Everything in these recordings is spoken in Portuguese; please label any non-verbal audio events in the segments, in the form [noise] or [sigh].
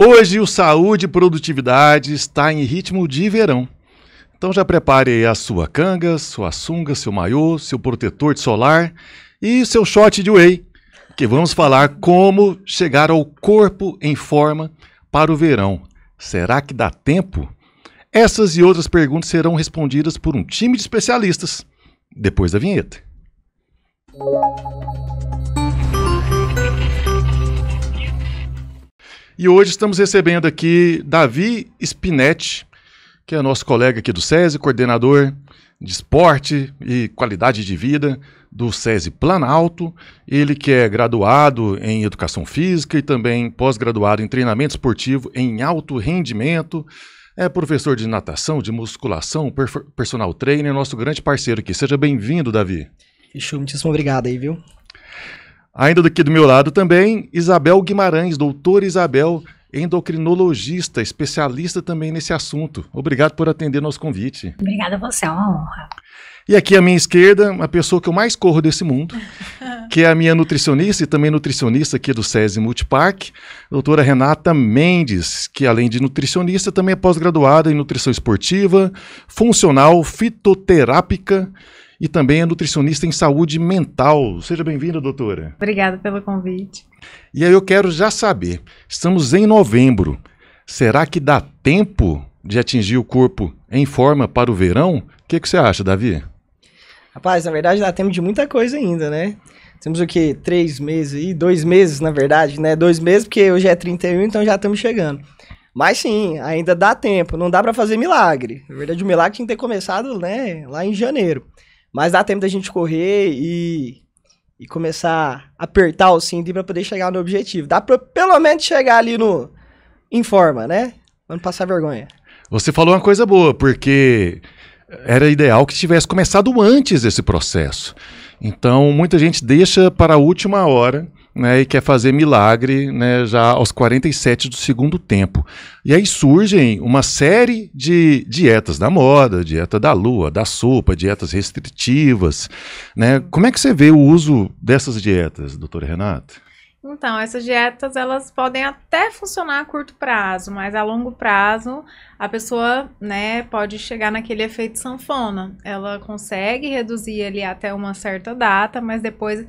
Hoje o Saúde e Produtividade está em ritmo de verão. Então já prepare a sua canga, sua sunga, seu maiô, seu protetor de solar e seu shot de whey, que vamos falar como chegar ao corpo em forma para o verão. Será que dá tempo? Essas e outras perguntas serão respondidas por um time de especialistas depois da vinheta. Música E hoje estamos recebendo aqui Davi Spinetti, que é nosso colega aqui do SESI, coordenador de esporte e qualidade de vida do SESI Planalto. Ele que é graduado em educação física e também pós-graduado em treinamento esportivo em alto rendimento. É professor de natação, de musculação, personal trainer, nosso grande parceiro aqui. Seja bem-vindo, Davi. Ixi, muitíssimo obrigado aí, viu? Ainda do que do meu lado também, Isabel Guimarães, doutora Isabel, endocrinologista, especialista também nesse assunto. Obrigado por atender nosso convite. Obrigada a você, é uma honra. E aqui à minha esquerda, a pessoa que eu mais corro desse mundo, [laughs] que é a minha nutricionista e também nutricionista aqui do SESI Multipark, doutora Renata Mendes, que além de nutricionista, também é pós-graduada em nutrição esportiva, funcional, fitoterápica e também é nutricionista em saúde mental. Seja bem-vinda, doutora. Obrigada pelo convite. E aí eu quero já saber, estamos em novembro. Será que dá tempo de atingir o corpo em forma para o verão? O que, é que você acha, Davi? Rapaz, na verdade dá tempo de muita coisa ainda, né? Temos o que? Três meses aí, dois meses, na verdade, né? Dois meses, porque hoje é 31, então já estamos chegando. Mas sim, ainda dá tempo, não dá para fazer milagre. Na verdade, o milagre tinha que ter começado, né, lá em janeiro. Mas dá tempo da gente correr e, e começar a apertar o cinto para poder chegar no objetivo. Dá para pelo menos chegar ali no. em forma, né? Vamos passar vergonha. Você falou uma coisa boa, porque era ideal que tivesse começado antes esse processo. Então, muita gente deixa para a última hora né, e quer fazer milagre né, já aos 47 do segundo tempo. E aí surgem uma série de dietas da moda, dieta da lua, da sopa, dietas restritivas. Né? Como é que você vê o uso dessas dietas, doutora Renata? Então, essas dietas elas podem até funcionar a curto prazo, mas a longo prazo a pessoa, né, pode chegar naquele efeito sanfona. Ela consegue reduzir ele até uma certa data, mas depois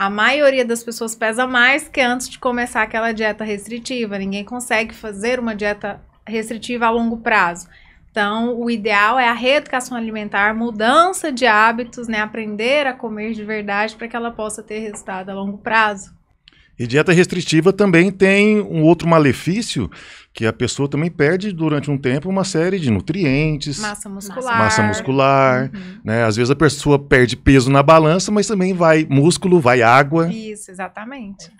a maioria das pessoas pesa mais que antes de começar aquela dieta restritiva. Ninguém consegue fazer uma dieta restritiva a longo prazo. Então, o ideal é a reeducação alimentar, mudança de hábitos, né? Aprender a comer de verdade para que ela possa ter resultado a longo prazo. E dieta restritiva também tem um outro malefício que a pessoa também perde durante um tempo uma série de nutrientes, massa muscular, massa muscular, uhum. né? Às vezes a pessoa perde peso na balança, mas também vai músculo, vai água. Isso, exatamente.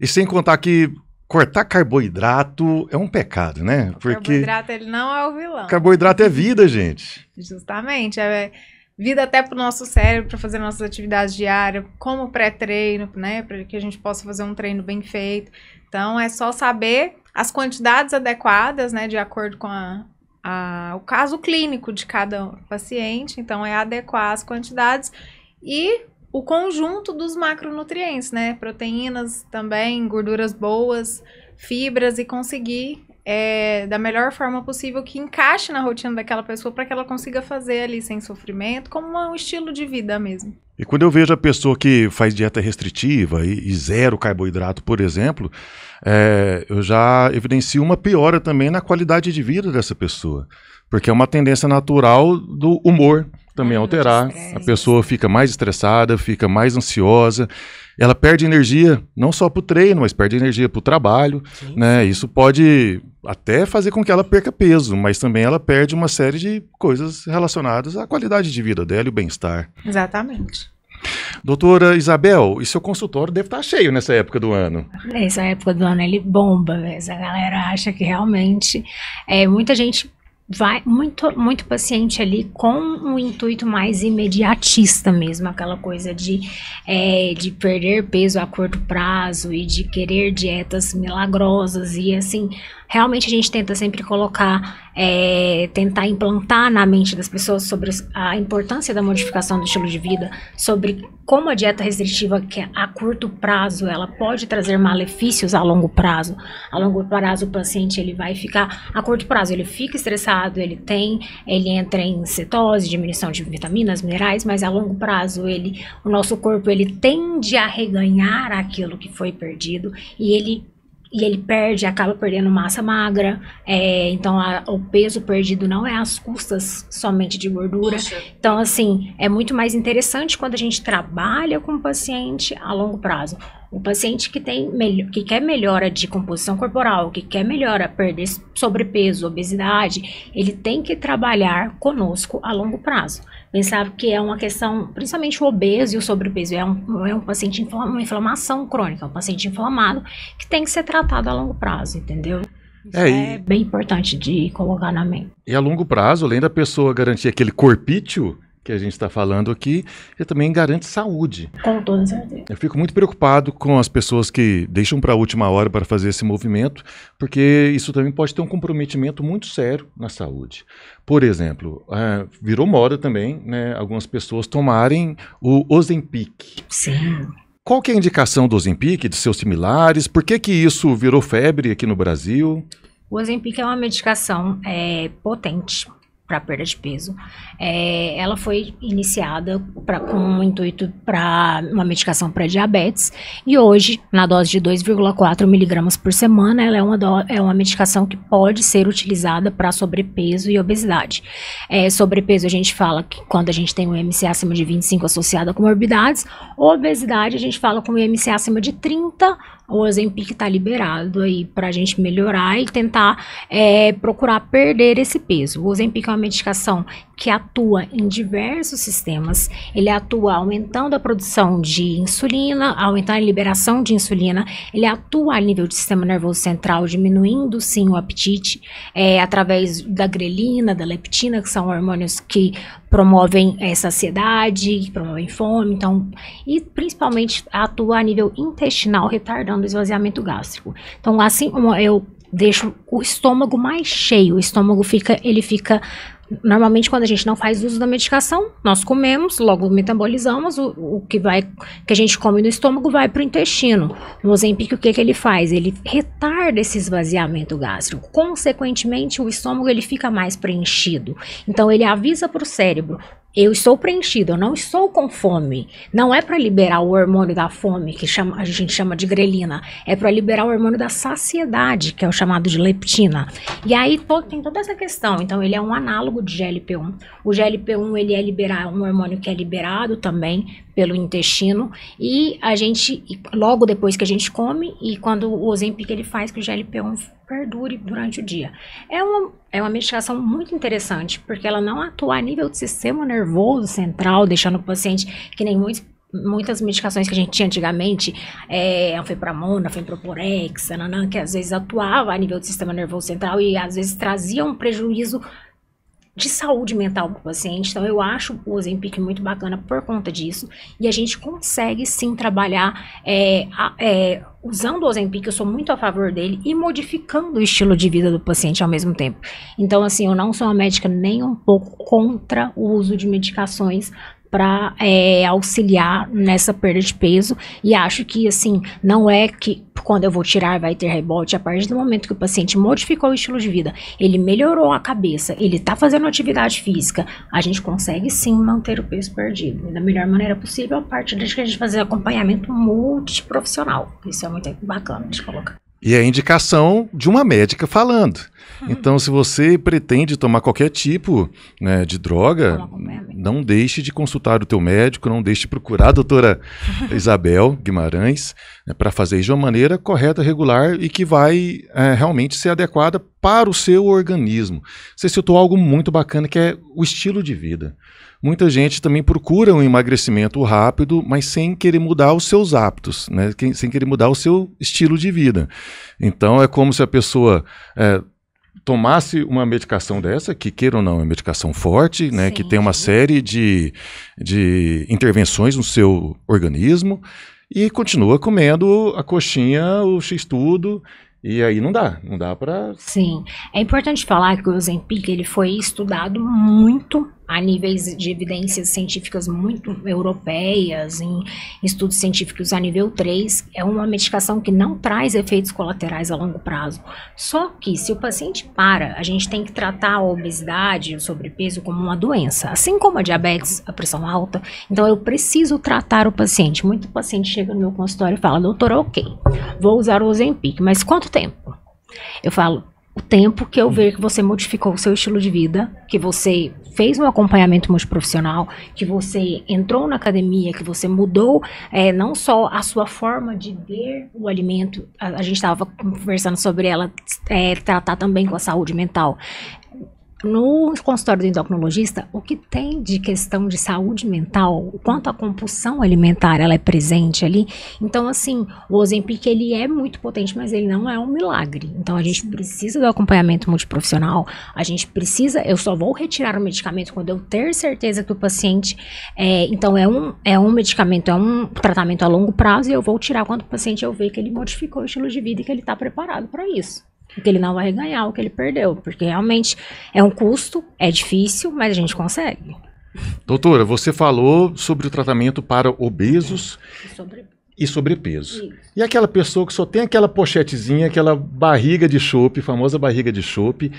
E sem contar que cortar carboidrato é um pecado, né? O Porque carboidrato ele não é o vilão. Carboidrato é vida, gente. Justamente, é vida até para o nosso cérebro, para fazer nossas atividades diárias, como pré-treino, né? Para que a gente possa fazer um treino bem feito. Então é só saber as quantidades adequadas, né, de acordo com a, a, o caso clínico de cada paciente, então é adequar as quantidades e o conjunto dos macronutrientes, né, proteínas também, gorduras boas, fibras e conseguir é, da melhor forma possível que encaixe na rotina daquela pessoa para que ela consiga fazer ali sem sofrimento, como um estilo de vida mesmo. E quando eu vejo a pessoa que faz dieta restritiva e, e zero carboidrato, por exemplo, é, eu já evidencio uma piora também na qualidade de vida dessa pessoa. Porque é uma tendência natural do humor também ah, alterar. A pessoa fica mais estressada, fica mais ansiosa. Ela perde energia, não só para o treino, mas perde energia para o trabalho. né? Isso pode até fazer com que ela perca peso, mas também ela perde uma série de coisas relacionadas à qualidade de vida dela e o bem-estar. Exatamente. Doutora Isabel, e seu consultório deve estar tá cheio nessa época do ano. Nessa época do ano ele bomba, né? essa galera acha que realmente é, muita gente vai muito muito paciente ali com um intuito mais imediatista mesmo aquela coisa de é, de perder peso a curto prazo e de querer dietas milagrosas e assim Realmente a gente tenta sempre colocar, é, tentar implantar na mente das pessoas sobre a importância da modificação do estilo de vida, sobre como a dieta restritiva que a curto prazo ela pode trazer malefícios a longo prazo. A longo prazo o paciente ele vai ficar, a curto prazo ele fica estressado, ele tem, ele entra em cetose, diminuição de vitaminas, minerais, mas a longo prazo ele, o nosso corpo ele tende a reganhar aquilo que foi perdido e ele e ele perde, acaba perdendo massa magra, é, então a, o peso perdido não é às custas somente de gordura. Isso. Então, assim, é muito mais interessante quando a gente trabalha com o paciente a longo prazo. O paciente que, tem que quer melhora de composição corporal, que quer melhora, perder sobrepeso, obesidade, ele tem que trabalhar conosco a longo prazo. A sabe que é uma questão, principalmente o obeso e o sobrepeso, é um, é um paciente inflama, uma inflamação crônica, é um paciente inflamado que tem que ser tratado a longo prazo, entendeu? É, Isso é, é bem importante de colocar na mente. E a longo prazo, além da pessoa garantir aquele corpício, que a gente está falando aqui e também garante saúde. Com toda certeza. Eu fico muito preocupado com as pessoas que deixam para a última hora para fazer esse movimento, porque isso também pode ter um comprometimento muito sério na saúde. Por exemplo, é, virou moda também, né, algumas pessoas tomarem o Ozempic. Sim. Qual que é a indicação do Ozempic, de seus similares? Por que que isso virou febre aqui no Brasil? O Ozempic é uma medicação é, potente para perda de peso. É, ela foi iniciada pra, com um intuito para uma medicação para diabetes e hoje, na dose de 2,4 miligramas por semana, ela é uma, do, é uma medicação que pode ser utilizada para sobrepeso e obesidade. É, sobrepeso a gente fala que quando a gente tem um IMC acima de 25 associado a comorbidades, obesidade a gente fala com um IMC acima de 30 o Ozempic está liberado aí para a gente melhorar e tentar é, procurar perder esse peso. O Ozempic é uma medicação que atua em diversos sistemas. Ele atua aumentando a produção de insulina, aumentando a liberação de insulina. Ele atua a nível do sistema nervoso central, diminuindo sim o apetite é, através da grelina, da leptina, que são hormônios que promovem é, saciedade, que promovem fome. Então, e principalmente atua a nível intestinal, retardando evitando o esvaziamento gástrico. Então, assim como eu deixo o estômago mais cheio, o estômago fica, ele fica Normalmente, quando a gente não faz uso da medicação, nós comemos, logo metabolizamos, o, o que vai que a gente come no estômago vai para o intestino. O Ozempic, o que, que ele faz? Ele retarda esse esvaziamento gástrico. Consequentemente, o estômago ele fica mais preenchido. Então, ele avisa para o cérebro: eu estou preenchido, eu não estou com fome. Não é para liberar o hormônio da fome, que chama, a gente chama de grelina, é para liberar o hormônio da saciedade, que é o chamado de leptina. E aí to, tem toda essa questão. Então ele é um análogo de GLP-1. O GLP-1 ele é liberar um hormônio que é liberado também pelo intestino e a gente logo depois que a gente come e quando o Ozempic ele faz que o GLP-1 perdure durante o dia. É uma, é uma medicação muito interessante porque ela não atua a nível do sistema nervoso central, deixando o paciente que nem muitos muitas medicações que a gente tinha antigamente, é, anfepramona, fenproporex, ananã, que às vezes atuava a nível do sistema nervoso central e às vezes trazia um prejuízo de saúde mental para o paciente. Então, eu acho o Ozempic muito bacana por conta disso. E a gente consegue sim trabalhar é, é, usando o Ozempic, eu sou muito a favor dele, e modificando o estilo de vida do paciente ao mesmo tempo. Então, assim, eu não sou uma médica nem um pouco contra o uso de medicações para é, auxiliar nessa perda de peso e acho que assim não é que quando eu vou tirar vai ter rebote a partir do momento que o paciente modificou o estilo de vida ele melhorou a cabeça ele está fazendo atividade física a gente consegue sim manter o peso perdido da melhor maneira possível a partir de que a gente fazer acompanhamento multiprofissional isso é muito bacana de colocar e a indicação de uma médica falando então, se você pretende tomar qualquer tipo né, de droga, não deixe de consultar o teu médico, não deixe de procurar a doutora [laughs] Isabel Guimarães né, para fazer de uma maneira correta, regular e que vai é, realmente ser adequada para o seu organismo. Você citou algo muito bacana que é o estilo de vida. Muita gente também procura um emagrecimento rápido, mas sem querer mudar os seus hábitos, né? sem querer mudar o seu estilo de vida. Então é como se a pessoa é, tomasse uma medicação dessa, que queira ou não, é uma medicação forte, né, Sim. que tem uma série de, de intervenções no seu organismo, e continua comendo a coxinha, o x-tudo, e aí não dá, não dá para... Sim, é importante falar que o Ozempic, ele foi estudado muito a níveis de evidências científicas muito europeias, em estudos científicos a nível 3, é uma medicação que não traz efeitos colaterais a longo prazo. Só que se o paciente para, a gente tem que tratar a obesidade, o sobrepeso como uma doença, assim como a diabetes, a pressão alta. Então eu preciso tratar o paciente. Muito paciente chega no meu consultório e fala: "Doutora, OK. Vou usar o Ozempic, mas quanto tempo?" Eu falo: o tempo que eu ver que você modificou o seu estilo de vida, que você fez um acompanhamento multiprofissional, que você entrou na academia, que você mudou é, não só a sua forma de ver o alimento, a, a gente estava conversando sobre ela é, tratar também com a saúde mental no consultório do endocrinologista, o que tem de questão de saúde mental, o quanto a compulsão alimentar ela é presente ali. Então, assim, o Ozempic ele é muito potente, mas ele não é um milagre. Então, a gente precisa do acompanhamento multiprofissional. A gente precisa. Eu só vou retirar o medicamento quando eu ter certeza que o paciente. É, então, é um, é um medicamento, é um tratamento a longo prazo e eu vou tirar quando o paciente eu ver que ele modificou o estilo de vida e que ele está preparado para isso que ele não vai ganhar o que ele perdeu, porque realmente é um custo, é difícil, mas a gente consegue. Doutora, você falou sobre o tratamento para obesos e, sobre... e sobrepeso. Isso. E aquela pessoa que só tem aquela pochetezinha, aquela barriga de chope, famosa barriga de chope,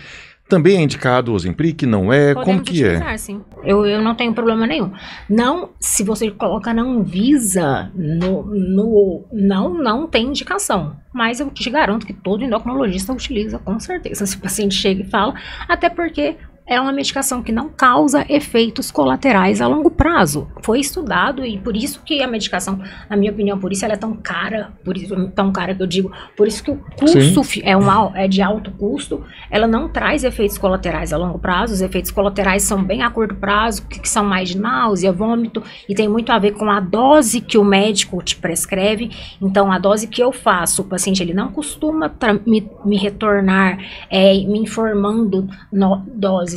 também é indicado o Zempric, não é? Podemos Como que é? utilizar, é? Sim. Eu, eu não tenho problema nenhum. Não, se você coloca na Anvisa, no, no, não, não tem indicação. Mas eu te garanto que todo endocrinologista utiliza, com certeza. Se o paciente chega e fala, até porque é uma medicação que não causa efeitos colaterais a longo prazo. Foi estudado e por isso que a medicação, na minha opinião, por isso ela é tão cara, por isso tão cara que eu digo, por isso que o custo é, um é de alto custo, ela não traz efeitos colaterais a longo prazo. Os efeitos colaterais são bem a curto prazo, que, que são mais de náusea, vômito e tem muito a ver com a dose que o médico te prescreve. Então, a dose que eu faço, o paciente ele não costuma me, me retornar é, me informando no,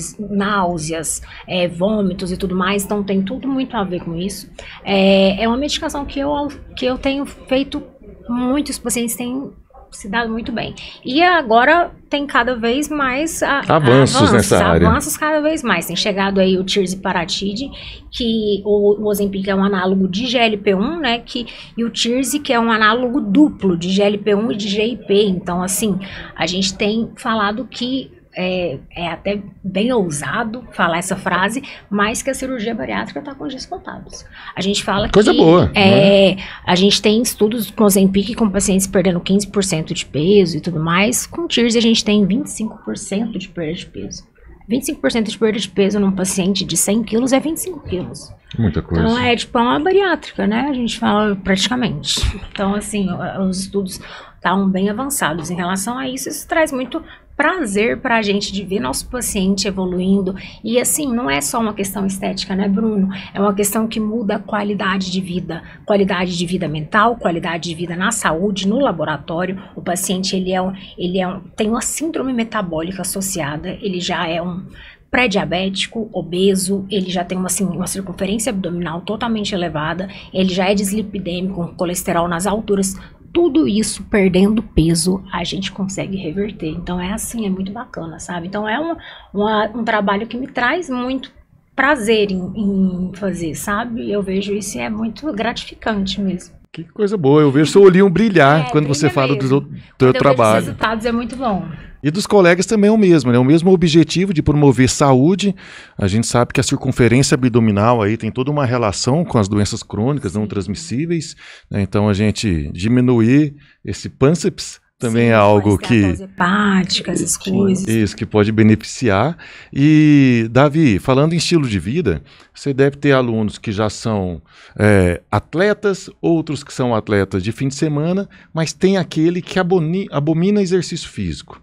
náuseas, náuseas é, vômitos e tudo mais, então tem tudo muito a ver com isso. É, é uma medicação que eu, que eu tenho feito, muitos pacientes têm se dado muito bem. E agora tem cada vez mais a, avanços, avanços, nessa área. Avanços cada vez mais. Tem chegado aí o Tirzepatide, que o, o Ozempic é um análogo de GLP-1, né? Que, e o Tirze, que é um análogo duplo de GLP-1 e de GIP. Então, assim, a gente tem falado que é, é, até bem ousado falar essa frase, mas que a cirurgia bariátrica está com os descontados. A gente fala Coisa que. Coisa boa. É, né? A gente tem estudos com Zempic com pacientes perdendo 15% de peso e tudo mais. Com TIRS a gente tem 25% de perda de peso. 25% de perda de peso num paciente de 100 quilos é 25 quilos. Muita coisa. Então é tipo é uma bariátrica, né? A gente fala praticamente. Então, assim, os estudos estavam tá bem avançados em relação a isso. Isso traz muito prazer para a gente de ver nosso paciente evoluindo. E assim, não é só uma questão estética, né, Bruno? É uma questão que muda a qualidade de vida, qualidade de vida mental, qualidade de vida na saúde, no laboratório. O paciente ele é, um, ele é um, tem uma síndrome metabólica associada, ele já é um pré-diabético, obeso, ele já tem uma, assim, uma circunferência abdominal totalmente elevada, ele já é deslipidêmico, com colesterol nas alturas, tudo isso perdendo peso, a gente consegue reverter. Então é assim, é muito bacana, sabe? Então é um, uma, um trabalho que me traz muito prazer em, em fazer, sabe? Eu vejo isso e é muito gratificante mesmo. Que coisa boa, eu vejo seu olhinho brilhar é, quando você fala mesmo. do seu trabalho. Os resultados é muito bom. E dos colegas também é o mesmo, né? O mesmo objetivo de promover saúde. A gente sabe que a circunferência abdominal aí tem toda uma relação com as doenças crônicas não transmissíveis. Né? Então a gente diminuir esse pânceps também Sim, é algo que hepáticas, as coisas. Isso que pode beneficiar. E Davi, falando em estilo de vida, você deve ter alunos que já são é, atletas, outros que são atletas de fim de semana, mas tem aquele que aboni, abomina exercício físico.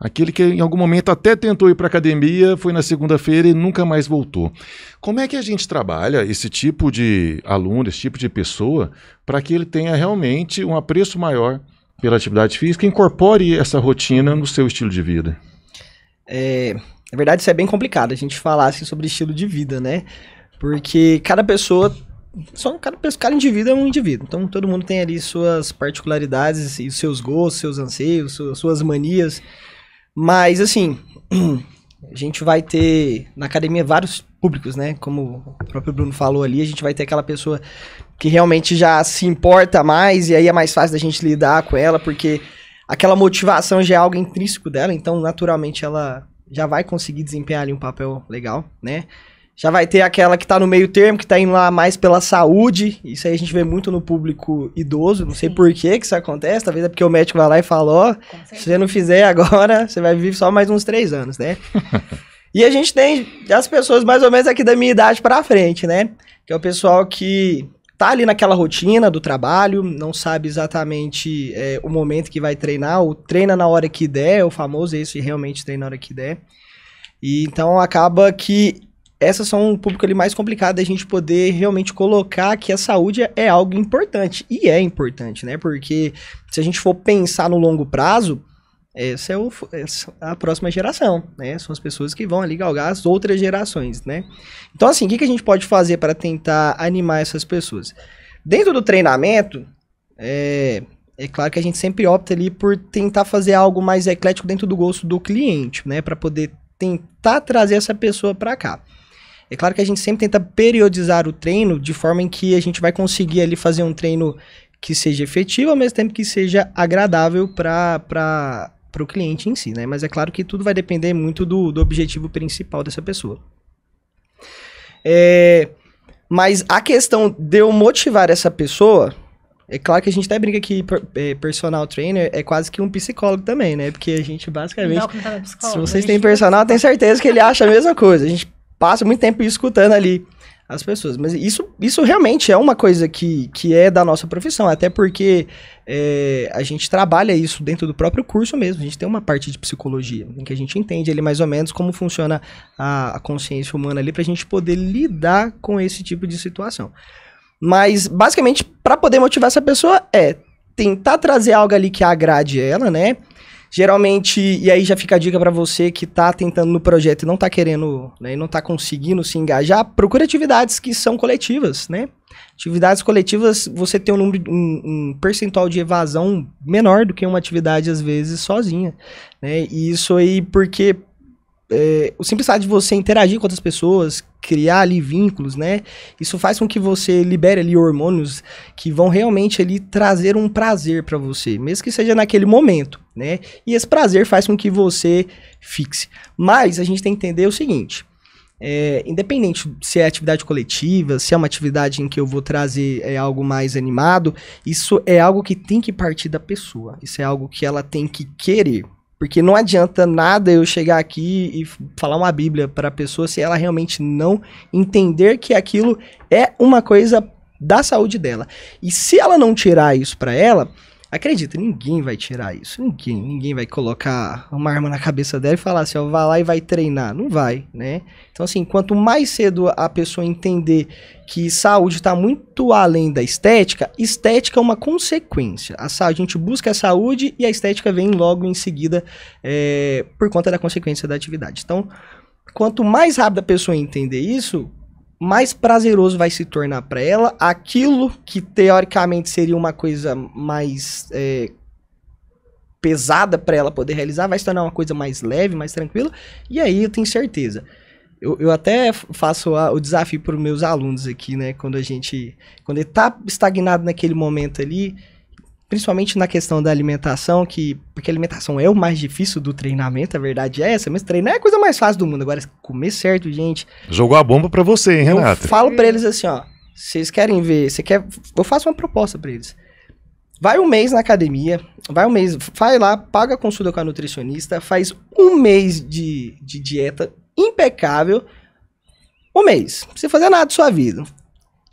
Aquele que em algum momento até tentou ir para academia, foi na segunda-feira e nunca mais voltou. Como é que a gente trabalha esse tipo de aluno, esse tipo de pessoa, para que ele tenha realmente um apreço maior pela atividade física, incorpore essa rotina no seu estilo de vida. É, na verdade, isso é bem complicado a gente falar assim, sobre estilo de vida, né? Porque cada pessoa. Só cada, cada indivíduo é um indivíduo. Então todo mundo tem ali suas particularidades e seus gostos, seus anseios, suas manias. Mas assim, [clears throat] a gente vai ter na academia vários públicos, né? Como o próprio Bruno falou ali, a gente vai ter aquela pessoa que realmente já se importa mais e aí é mais fácil da gente lidar com ela, porque aquela motivação já é algo intrínseco dela, então naturalmente ela já vai conseguir desempenhar ali um papel legal, né? Já vai ter aquela que tá no meio termo, que tá indo lá mais pela saúde. Isso aí a gente vê muito no público idoso. Não sei por que que isso acontece. Talvez é porque o médico vai lá e fala, ó, se você não fizer agora, você vai viver só mais uns três anos, né? [laughs] e a gente tem as pessoas mais ou menos aqui da minha idade pra frente, né? Que é o pessoal que tá ali naquela rotina do trabalho, não sabe exatamente é, o momento que vai treinar, ou treina na hora que der, é o famoso é isso, e realmente treina na hora que der. E então acaba que essas são um público ali mais complicado da gente poder realmente colocar que a saúde é algo importante. E é importante, né? Porque se a gente for pensar no longo prazo, essa é o, essa é a próxima geração, né? São as pessoas que vão ali galgar as outras gerações, né? Então, assim, o que, que a gente pode fazer para tentar animar essas pessoas? Dentro do treinamento, é, é claro que a gente sempre opta ali por tentar fazer algo mais eclético dentro do gosto do cliente, né? Para poder tentar trazer essa pessoa para cá. É claro que a gente sempre tenta periodizar o treino de forma em que a gente vai conseguir ali fazer um treino que seja efetivo, ao mesmo tempo que seja agradável para para o cliente em si, né? Mas é claro que tudo vai depender muito do, do objetivo principal dessa pessoa. É, mas a questão de eu motivar essa pessoa, é claro que a gente até brinca que é, personal trainer é quase que um psicólogo também, né? Porque a gente basicamente. Não, se vocês têm é personal, tem certeza que ele acha a mesma coisa. A gente passa muito tempo escutando ali as pessoas. Mas isso, isso realmente é uma coisa que, que é da nossa profissão, até porque é, a gente trabalha isso dentro do próprio curso mesmo. A gente tem uma parte de psicologia, em que a gente entende ali mais ou menos como funciona a, a consciência humana ali, para a gente poder lidar com esse tipo de situação. Mas, basicamente, para poder motivar essa pessoa é tentar trazer algo ali que agrade ela, né? Geralmente, e aí já fica a dica para você que tá tentando no projeto e não tá querendo, né, e não tá conseguindo se engajar, procura atividades que são coletivas, né? Atividades coletivas, você tem um, número, um, um percentual de evasão menor do que uma atividade, às vezes, sozinha, né? E isso aí, porque é, o simples fato de você interagir com outras pessoas, criar ali vínculos, né? Isso faz com que você libere ali hormônios que vão realmente ali trazer um prazer para você, mesmo que seja naquele momento, né? E esse prazer faz com que você fixe. Mas a gente tem que entender o seguinte: é, independente se é atividade coletiva, se é uma atividade em que eu vou trazer é, algo mais animado, isso é algo que tem que partir da pessoa. Isso é algo que ela tem que querer. Porque não adianta nada eu chegar aqui e falar uma Bíblia para a pessoa se ela realmente não entender que aquilo é uma coisa da saúde dela. E se ela não tirar isso para ela, Acredita, ninguém vai tirar isso. Ninguém, ninguém vai colocar uma arma na cabeça dela e falar assim, ó, vai lá e vai treinar. Não vai, né? Então, assim, quanto mais cedo a pessoa entender que saúde está muito além da estética, estética é uma consequência. A, a gente busca a saúde e a estética vem logo em seguida é, por conta da consequência da atividade. Então, quanto mais rápido a pessoa entender isso, mais prazeroso vai se tornar para ela aquilo que teoricamente seria uma coisa mais é, pesada para ela poder realizar, vai se tornar uma coisa mais leve, mais tranquila, e aí eu tenho certeza. Eu, eu até faço a, o desafio para os meus alunos aqui, né? Quando a gente. Quando ele tá estagnado naquele momento ali, principalmente na questão da alimentação, que porque alimentação é o mais difícil do treinamento, a verdade é essa, mas treinar é a coisa mais fácil do mundo. Agora, comer certo, gente. Jogou a bomba para você, hein, Renato? Eu falo para eles assim, ó, vocês querem ver, você quer, eu faço uma proposta para eles. Vai um mês na academia, vai um mês, vai lá, paga a consulta com a nutricionista, faz um mês de, de dieta impecável, um mês, sem fazer nada da sua vida.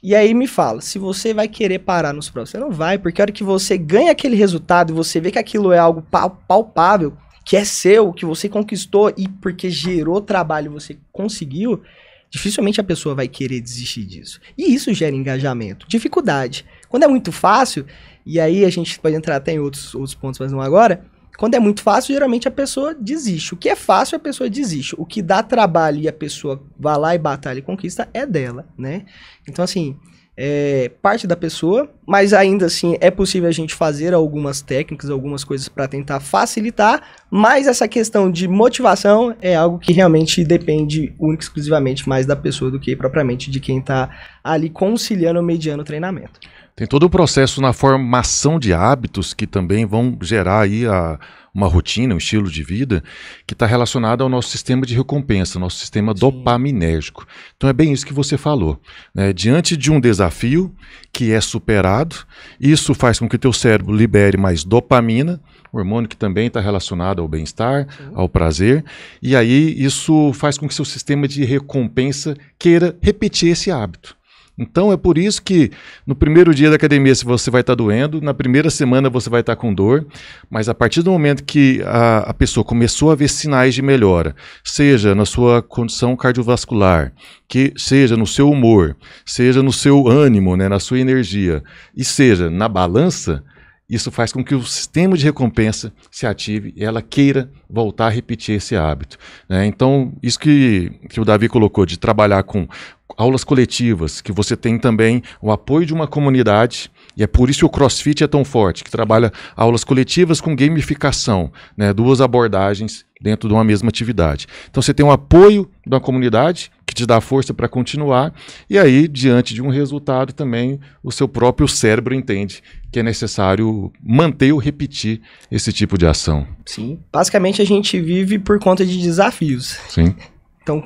E aí me fala, se você vai querer parar nos próximos, você não vai, porque a hora que você ganha aquele resultado e você vê que aquilo é algo palpável, que é seu, que você conquistou e porque gerou trabalho você conseguiu, dificilmente a pessoa vai querer desistir disso. E isso gera engajamento, dificuldade. Quando é muito fácil, e aí a gente pode entrar até em outros, outros pontos, mas não agora, quando é muito fácil, geralmente a pessoa desiste. O que é fácil, a pessoa desiste. O que dá trabalho e a pessoa vai lá e batalha e conquista é dela, né? Então, assim, é parte da pessoa, mas ainda assim é possível a gente fazer algumas técnicas, algumas coisas para tentar facilitar, mas essa questão de motivação é algo que realmente depende única e exclusivamente mais da pessoa do que propriamente de quem está ali conciliando ou mediando o treinamento. Tem todo o processo na formação de hábitos que também vão gerar aí a, uma rotina, um estilo de vida que está relacionado ao nosso sistema de recompensa, nosso sistema Sim. dopaminérgico. Então é bem isso que você falou. Né? Diante de um desafio que é superado, isso faz com que o teu cérebro libere mais dopamina, um hormônio que também está relacionado ao bem-estar, ao prazer, e aí isso faz com que seu sistema de recompensa queira repetir esse hábito. Então é por isso que no primeiro dia da academia você vai estar tá doendo, na primeira semana você vai estar tá com dor, mas a partir do momento que a, a, pessoa começou a ver sinais de melhora, seja na sua condição cardiovascular, que seja no seu humor, seja no seu ânimo, né, na sua energia, e seja na balança, isso faz com que o sistema de recompensa se ative e ela queira voltar a repetir esse hábito. Né? Então, isso que, que o Davi colocou de trabalhar com aulas coletivas, que você tem também o apoio de uma comunidade, e é por isso que o CrossFit é tão forte, que trabalha aulas coletivas com gamificação, né? duas abordagens dentro de uma mesma atividade. Então você tem o apoio da comunidade te dá força para continuar. E aí, diante de um resultado, também o seu próprio cérebro entende que é necessário manter ou repetir esse tipo de ação. Sim. Basicamente, a gente vive por conta de desafios. Sim. Então,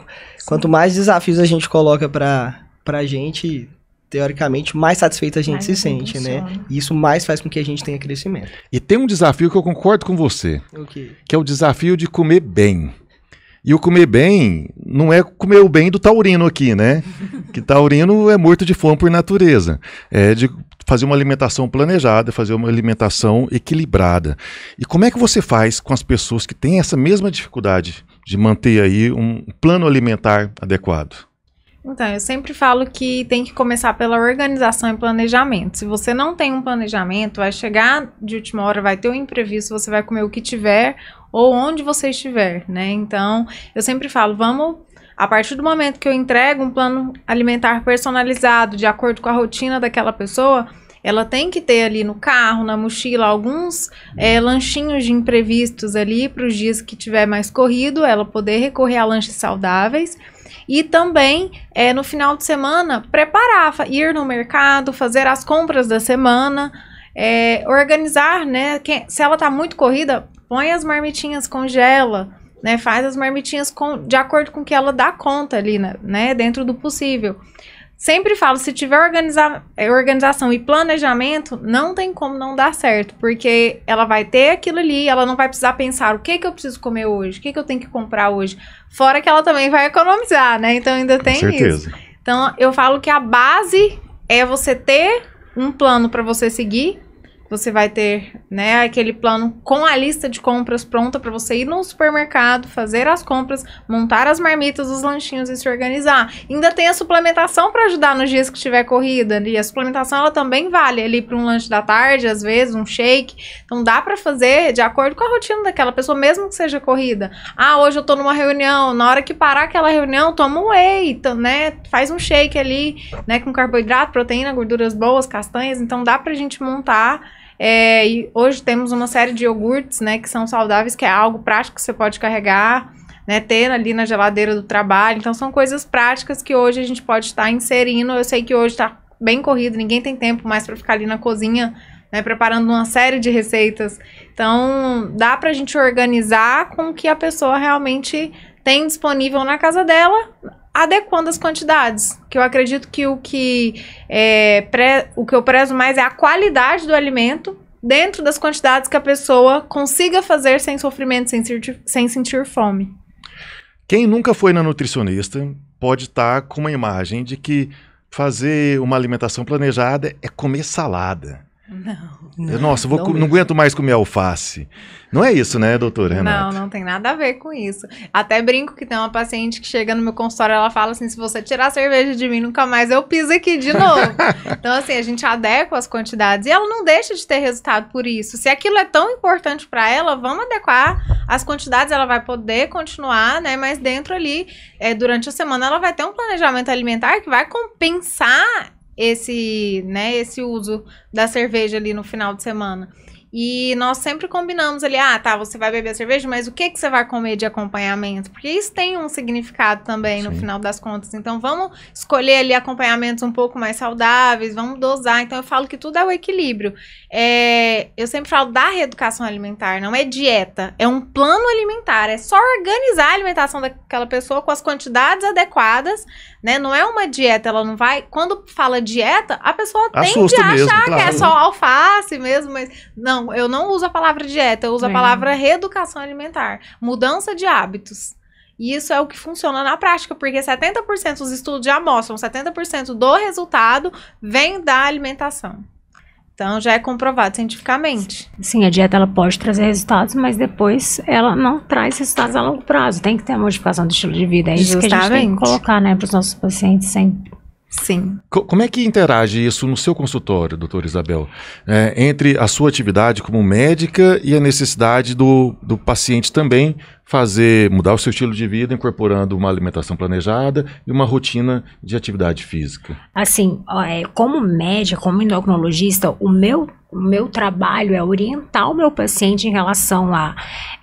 quanto mais desafios a gente coloca para a gente, teoricamente, mais satisfeito a gente mais se sente, né? E isso mais faz com que a gente tenha crescimento. E tem um desafio que eu concordo com você. O quê? Que é o desafio de comer bem. E o comer bem não é comer o bem do taurino aqui, né? [laughs] Que taurino é morto de fome por natureza. É de fazer uma alimentação planejada, fazer uma alimentação equilibrada. E como é que você faz com as pessoas que têm essa mesma dificuldade de manter aí um plano alimentar adequado? Então, eu sempre falo que tem que começar pela organização e planejamento. Se você não tem um planejamento, vai chegar de última hora, vai ter um imprevisto, você vai comer o que tiver ou onde você estiver, né? Então, eu sempre falo, vamos a partir do momento que eu entrego um plano alimentar personalizado, de acordo com a rotina daquela pessoa, ela tem que ter ali no carro, na mochila, alguns é, lanchinhos de imprevistos ali para os dias que tiver mais corrido, ela poder recorrer a lanches saudáveis e também, é, no final de semana, preparar, ir no mercado, fazer as compras da semana, é, organizar, né? se ela tá muito corrida, põe as marmitinhas, congela, né? Faz as marmitinhas com, de acordo com o que ela dá conta ali, né? né dentro do possível. Sempre falo, se tiver organiza organização e planejamento, não tem como não dar certo, porque ela vai ter aquilo ali, ela não vai precisar pensar o que que eu preciso comer hoje, o que que eu tenho que comprar hoje. Fora que ela também vai economizar, né? Então ainda Com tem certeza. isso. Então eu falo que a base é você ter um plano para você seguir você vai ter, né, aquele plano com a lista de compras pronta para você ir no supermercado, fazer as compras, montar as marmitas, os lanchinhos e se organizar. Ainda tem a suplementação para ajudar nos dias que tiver corrida. E a suplementação ela também vale ali para um lanche da tarde, às vezes um shake. Então dá para fazer de acordo com a rotina daquela pessoa, mesmo que seja corrida. Ah, hoje eu estou numa reunião, na hora que parar aquela reunião, toma um whey, né? Faz um shake ali, né, com carboidrato, proteína, gorduras boas, castanhas. Então dá para a gente montar é, e hoje temos uma série de iogurtes, né, que são saudáveis, que é algo prático que você pode carregar, né, ter ali na geladeira do trabalho. Então são coisas práticas que hoje a gente pode estar inserindo. Eu sei que hoje está bem corrido, ninguém tem tempo mais para ficar ali na cozinha né, preparando uma série de receitas. Então, dá para a gente organizar com o que a pessoa realmente tem disponível na casa dela, adequando as quantidades. Que eu acredito que o que, é, pre, o que eu prezo mais é a qualidade do alimento dentro das quantidades que a pessoa consiga fazer sem sofrimento, sem, sentir, sem sentir fome. Quem nunca foi na nutricionista pode estar tá com uma imagem de que fazer uma alimentação planejada é comer salada. Não. Eu, nossa, vou, não, não, aguento mais comer alface. Não é isso, né, doutora Renata? Não, não tem nada a ver com isso. Até brinco que tem uma paciente que chega no meu consultório ela fala assim: se você tirar cerveja de mim, nunca mais eu piso aqui de novo. [laughs] então, assim, a gente adequa as quantidades e ela não deixa de ter resultado por isso. Se aquilo é tão importante para ela, vamos adequar as quantidades, ela vai poder continuar, né? Mas dentro ali, é, durante a semana, ela vai ter um planejamento alimentar que vai compensar esse, né, esse uso da cerveja ali no final de semana. E nós sempre combinamos ali, ah, tá, você vai beber a cerveja, mas o que que você vai comer de acompanhamento? Porque isso tem um significado também Sim. no final das contas. Então vamos escolher ali acompanhamentos um pouco mais saudáveis, vamos dosar. Então eu falo que tudo é o equilíbrio. É, eu sempre falo da reeducação alimentar, não é dieta, é um plano alimentar, é só organizar a alimentação daquela pessoa com as quantidades adequadas né? Não é uma dieta, ela não vai. Quando fala dieta, a pessoa Assusta tende a mesmo, achar claro. que é só alface mesmo, mas não, eu não uso a palavra dieta, eu uso é. a palavra reeducação alimentar, mudança de hábitos. E isso é o que funciona na prática, porque 70% dos estudos já mostram, 70% do resultado vem da alimentação. Então já é comprovado cientificamente. Sim, a dieta ela pode trazer resultados, mas depois ela não traz resultados a longo prazo. Tem que ter a modificação do estilo de vida. É isso Justamente. que a gente tem que colocar né, para os nossos pacientes sempre. Sim. Como é que interage isso no seu consultório, doutora Isabel? É, entre a sua atividade como médica e a necessidade do, do paciente também fazer, mudar o seu estilo de vida, incorporando uma alimentação planejada e uma rotina de atividade física? Assim, é, como médica, como endocrinologista, o meu o meu trabalho é orientar o meu paciente em relação a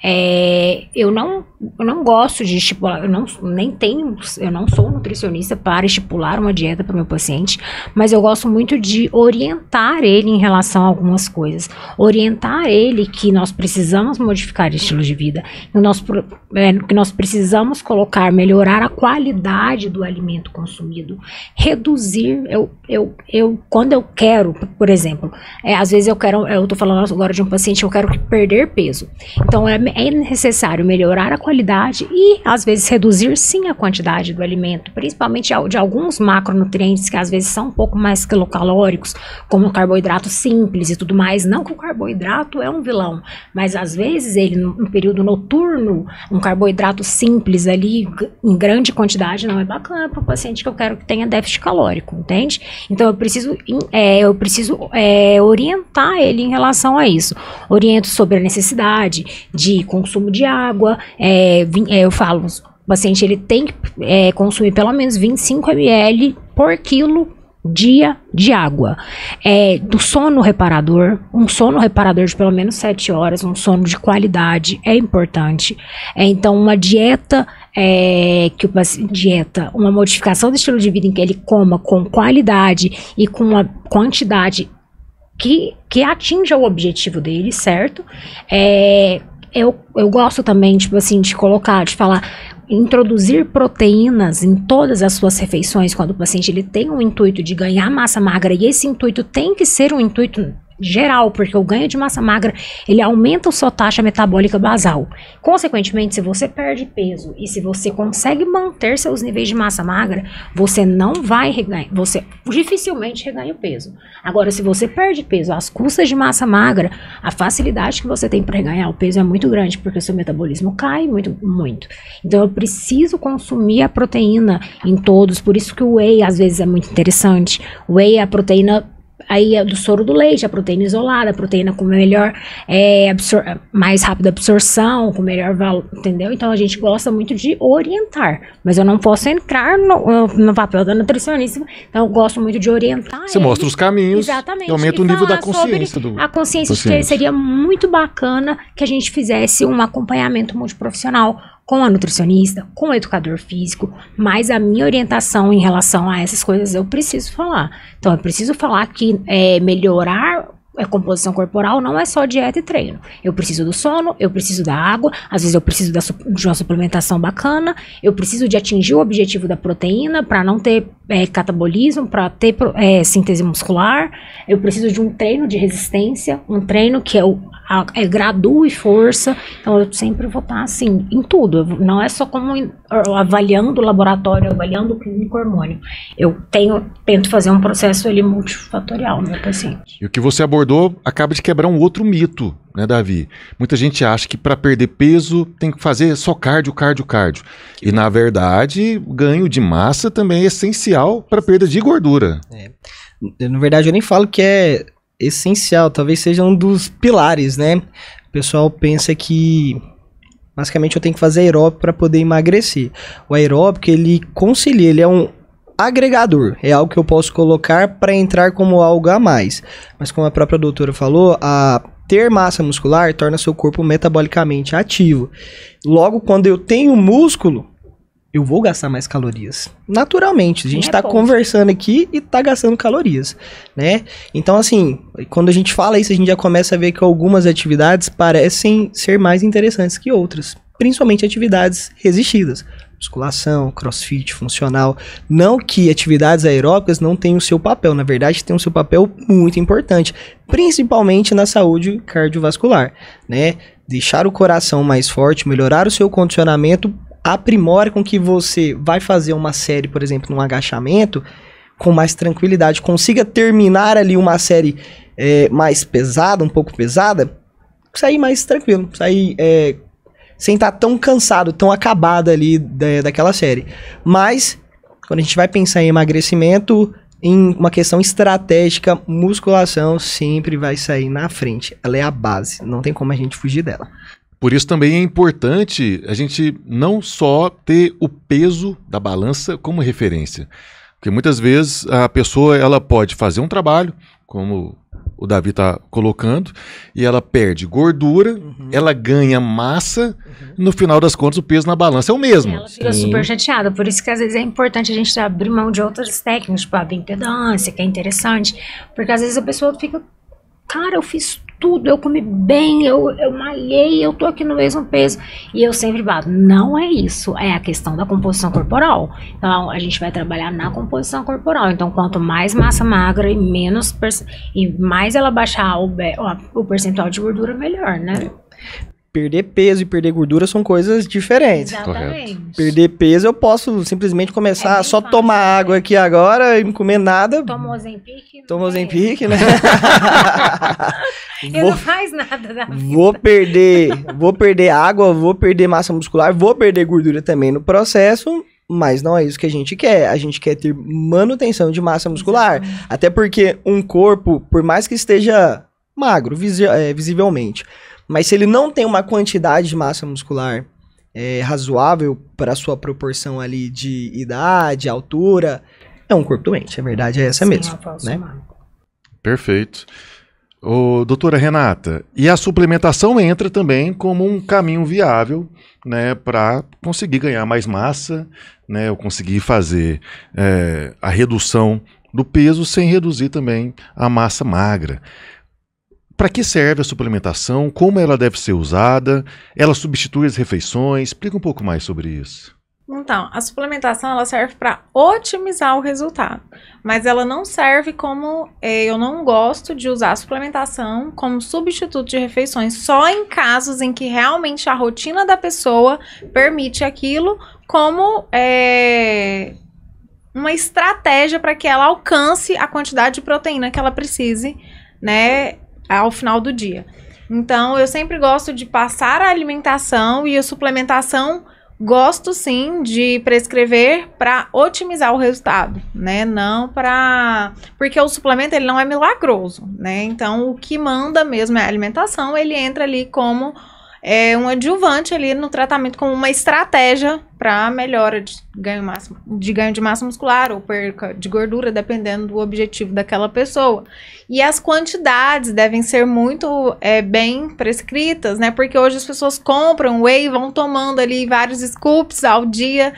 é, eu não eu não gosto de estipular eu não nem tenho eu não sou nutricionista para estipular uma dieta para o meu paciente mas eu gosto muito de orientar ele em relação a algumas coisas orientar ele que nós precisamos modificar estilo de vida que nós é, que nós precisamos colocar melhorar a qualidade do alimento consumido reduzir eu eu, eu quando eu quero por exemplo é, às vezes eu quero, eu tô falando agora de um paciente, eu quero perder peso. Então é, é necessário melhorar a qualidade e às vezes reduzir sim a quantidade do alimento, principalmente de alguns macronutrientes que às vezes são um pouco mais quilocalóricos, como carboidrato simples e tudo mais. Não que o carboidrato é um vilão, mas às vezes ele, no período noturno, um carboidrato simples ali em grande quantidade não é bacana para o paciente que eu quero que tenha déficit calórico, entende? Então eu preciso, é, eu preciso é, orientar orientar ele em relação a isso. Oriento sobre a necessidade de consumo de água, é, é eu falo, o paciente ele tem que é, consumir pelo menos 25 ml por quilo dia de água. É, do sono reparador, um sono reparador de pelo menos 7 horas, um sono de qualidade é importante. É, então, uma dieta é, que o dieta, uma modificação do estilo de vida em que ele coma com qualidade e com uma quantidade que, que atinja o objetivo dele, certo? É, eu, eu gosto também, tipo assim, de colocar, de falar, introduzir proteínas em todas as suas refeições quando o paciente ele tem um intuito de ganhar massa magra e esse intuito tem que ser um intuito geral, porque o ganho de massa magra, ele aumenta a sua taxa metabólica basal. Consequentemente, se você perde peso e se você consegue manter seus níveis de massa magra, você não vai reganhar, você dificilmente reganha o peso. Agora, se você perde peso às custas de massa magra, a facilidade que você tem para ganhar o peso é muito grande, porque seu metabolismo cai muito, muito. Então, eu preciso consumir a proteína em todos, por isso que o whey às vezes é muito interessante. O whey é a proteína aí é do soro do leite, a proteína isolada, a proteína com melhor, é, mais rápida absorção, com melhor valor, entendeu? Então a gente gosta muito de orientar, mas eu não posso entrar no, no papel da nutricionista, então eu gosto muito de orientar. Você mostra os caminhos exatamente, e aumenta e o nível da consciência. Do, a consciência, consciência. seria muito bacana que a gente fizesse um acompanhamento multiprofissional com a nutricionista, com o educador físico, mas a minha orientação em relação a essas coisas eu preciso falar. Então, eu preciso falar que é, melhorar a composição corporal não é só dieta e treino. Eu preciso do sono, eu preciso da água, às vezes eu preciso da, de uma suplementação bacana, eu preciso de atingir o objetivo da proteína para não ter é, catabolismo, para ter é, síntese muscular, eu preciso de um treino de resistência, um treino que eu é a, é, gradua força. Então eu sempre vou estar assim em tudo. não é só como avaliando o laboratório, avaliando o clínico hormônio. Eu tenho tento fazer um processo ele multifatorial no né, meu paciente. E o que você abordou acaba de quebrar um outro mito, né, Davi? Muita gente acha que para perder peso tem que fazer só cardio, cardio, cardio. E na verdade, ganho de massa também é essencial para perda de gordura. É. Na verdade, eu nem falo que é essencial, talvez seja um dos pilares, né? O pessoal pensa que basicamente eu tenho que fazer aeróbico para poder emagrecer. O aeróbico, ele concilia, ele é um agregador, é algo que eu posso colocar para entrar como algo a mais. Mas como a própria doutora falou, a ter massa muscular torna seu corpo metabolicamente ativo. Logo, quando eu tenho músculo, eu vou gastar mais calorias. Naturalmente, a gente está é tá conversando aqui e está gastando calorias, né? Então, assim, quando a gente fala isso, a gente já começa a ver que algumas atividades parecem ser mais interessantes que outras, principalmente atividades resistidas. Musculação, crossfit, funcional. Não que atividades aeróbicas não tenham o seu papel, na verdade, tem o seu papel muito importante, principalmente na saúde cardiovascular, né? Deixar o coração mais forte, melhorar o seu condicionamento aprimora com que você vai fazer uma série, por exemplo, num agachamento, com mais tranquilidade, consiga terminar ali uma série é, mais pesada, um pouco pesada, sair mais tranquilo, sair é, sem estar tá tão cansado, tão acabado ali da, daquela série. Mas, quando a gente vai pensar em emagrecimento, em uma questão estratégica, musculação sempre vai sair na frente. Ela é a base, não tem como a gente fugir dela. Por isso também é importante a gente não só ter o peso da balança como referência, porque muitas vezes a pessoa ela pode fazer um trabalho, como o Davi está colocando, e ela perde gordura, uhum. ela ganha massa, uhum. no final das contas o peso na balança é o mesmo. Ela fica Sim. super chateada, por isso que às vezes é importante a gente abrir mão de outras técnicas, tipo a impedância, que é interessante, porque às vezes a pessoa fica, cara, eu fiz tudo, eu comi bem, eu, eu malhei, eu tô aqui no mesmo peso. E eu sempre bato, não é isso, é a questão da composição corporal. Então a gente vai trabalhar na composição corporal. Então, quanto mais massa magra e menos e mais ela baixar o, o percentual de gordura, melhor, né? Perder peso e perder gordura são coisas diferentes. Exatamente. Perder peso eu posso simplesmente começar é só fácil, tomar né? água aqui agora e não comer nada. Toma Ozempic. Toma Ozempic, pique, né? vou, [laughs] eu não faz nada da vida. Vou perder, vou perder água, vou perder massa muscular, vou perder gordura também no processo. Mas não é isso que a gente quer. A gente quer ter manutenção de massa muscular. Exatamente. Até porque um corpo, por mais que esteja magro, é, visivelmente, mas se ele não tem uma quantidade de massa muscular é, razoável para sua proporção ali de idade, altura, é um corpo doente. A verdade é essa Sim, mesmo. Né? Perfeito. Ô, doutora Renata, e a suplementação entra também como um caminho viável né, para conseguir ganhar mais massa, né, eu conseguir fazer é, a redução do peso sem reduzir também a massa magra. Para que serve a suplementação? Como ela deve ser usada? Ela substitui as refeições? Explica um pouco mais sobre isso. Então, a suplementação ela serve para otimizar o resultado, mas ela não serve como eh, eu não gosto de usar a suplementação como substituto de refeições, só em casos em que realmente a rotina da pessoa permite aquilo como eh, uma estratégia para que ela alcance a quantidade de proteína que ela precise, né, ao final do dia. Então, eu sempre gosto de passar a alimentação e a suplementação. Gosto sim de prescrever para otimizar o resultado, né? Não para porque o suplemento ele não é milagroso, né? Então, o que manda mesmo é a alimentação, ele entra ali como é um adjuvante ali no tratamento como uma estratégia para melhora de ganho, máximo, de ganho de massa muscular ou perca de gordura, dependendo do objetivo daquela pessoa. E as quantidades devem ser muito é, bem prescritas, né? Porque hoje as pessoas compram whey, vão tomando ali vários scoops ao dia.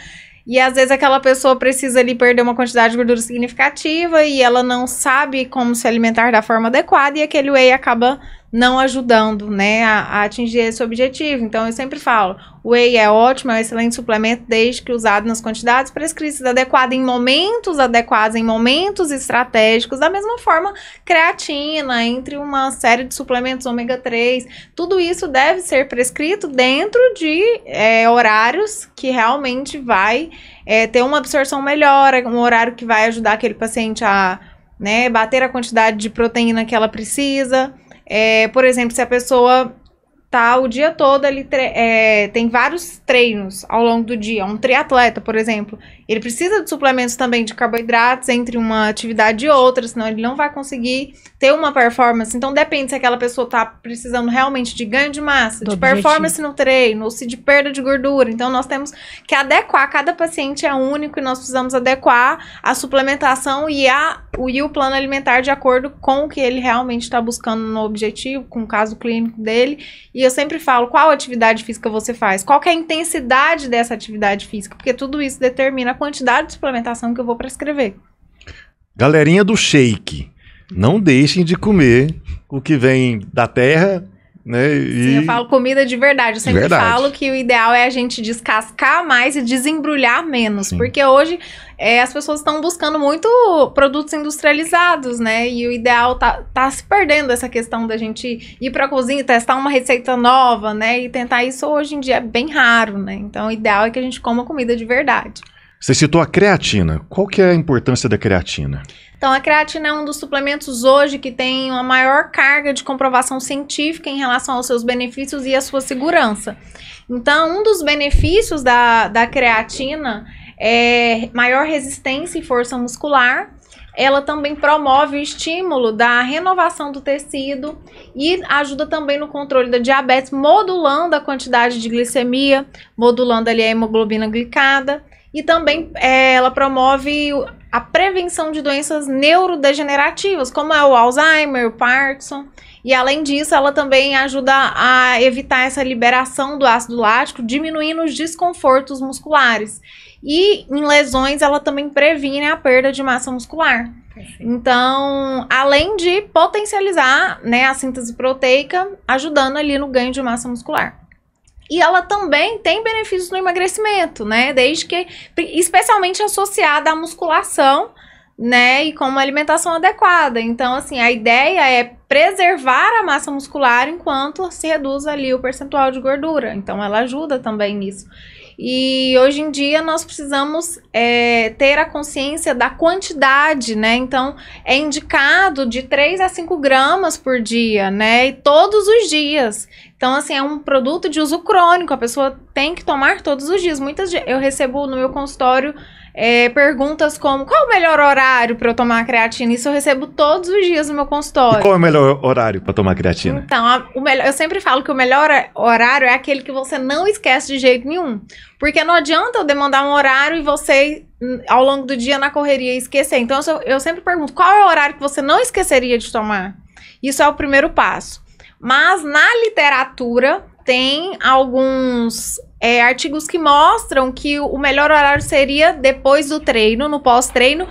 E às vezes aquela pessoa precisa ali perder uma quantidade de gordura significativa e ela não sabe como se alimentar da forma adequada e aquele whey acaba não ajudando, né, a, a, atingir esse objetivo. Então, eu sempre falo, o whey é ótimo, é um excelente suplemento, desde que usado nas quantidades prescritas, adequado em momentos adequados, em momentos estratégicos, da mesma forma, creatina, entre uma série de suplementos ômega 3, tudo isso deve ser prescrito dentro de é, horários que realmente vai é, ter uma absorção melhor, é um horário que vai ajudar aquele paciente a, né, bater a quantidade de proteína que ela precisa, é, por exemplo, se a pessoa tá o dia todo ali, é, tem vários treinos ao longo do dia, um triatleta, por exemplo, ele precisa de suplementos também de carboidratos entre uma atividade e outra, senão ele não vai conseguir ter uma performance. Então depende se aquela pessoa está precisando realmente de ganho de massa, Do de objetivo. performance no treino, ou se de perda de gordura. Então nós temos que adequar, cada paciente é único e nós precisamos adequar a suplementação e, a, o, e o plano alimentar de acordo com o que ele realmente está buscando no objetivo, com o caso clínico dele. E eu sempre falo qual atividade física você faz, qual é a intensidade dessa atividade física, porque tudo isso determina quantidade de suplementação que eu vou prescrever. Galerinha do shake, não deixem de comer o que vem da terra né? E... Sim, eu falo comida de verdade. Eu sempre verdade. falo que o ideal é a gente descascar mais e desembrulhar menos. Sim. Porque hoje é, as pessoas estão buscando muito produtos industrializados, né? E o ideal tá, tá se perdendo essa questão da gente ir pra cozinha, testar uma receita nova, né? E tentar isso hoje em dia é bem raro, né? Então o ideal é que a gente coma comida de verdade. Você citou a creatina. Qual que é a importância da creatina? Então, a creatina é um dos suplementos hoje que tem uma maior carga de comprovação científica em relação aos seus benefícios e à sua segurança. Então, um dos benefícios da, da creatina é maior resistência e força muscular. Ela também promove o estímulo da renovação do tecido e ajuda também no controle da diabetes, modulando a quantidade de glicemia, modulando ali a hemoglobina glicada e também é, ela promove a prevenção de doenças neurodegenerativas, como é o Alzheimer, o Parkinson. E além disso, ela também ajuda a evitar essa liberação do ácido lático, diminuindo os desconfortos musculares. E em lesões, ela também previne a perda de massa muscular. Então, além de potencializar né, a síntese proteica, ajudando ali no ganho de massa muscular. E ela também tem benefícios no emagrecimento, né? Desde que, especialmente associada à musculação, né? E com uma alimentação adequada. Então, assim, a ideia é preservar a massa muscular enquanto se reduz ali o percentual de gordura. Então, ela ajuda também nisso. E hoje em dia nós precisamos é, ter a consciência da quantidade, né? Então é indicado de 3 a 5 gramas por dia, né? E todos os dias. Então, assim, é um produto de uso crônico, a pessoa tem que tomar todos os dias. Muitas eu recebo no meu consultório é, perguntas como qual o melhor horário para eu tomar creatina? Isso eu recebo todos os dias no meu consultório. E qual é o melhor horário para tomar creatina? Então, a, o melhor, eu sempre falo que o melhor horário é aquele que você não esquece de jeito nenhum. Porque não adianta eu demandar um horário e você, ao longo do dia, na correria, esquecer. Então, eu, eu sempre pergunto qual é o horário que você não esqueceria de tomar? Isso é o primeiro passo. Mas na literatura, tem alguns é, artigos que mostram que o melhor horário seria depois do treino, no pós-treino,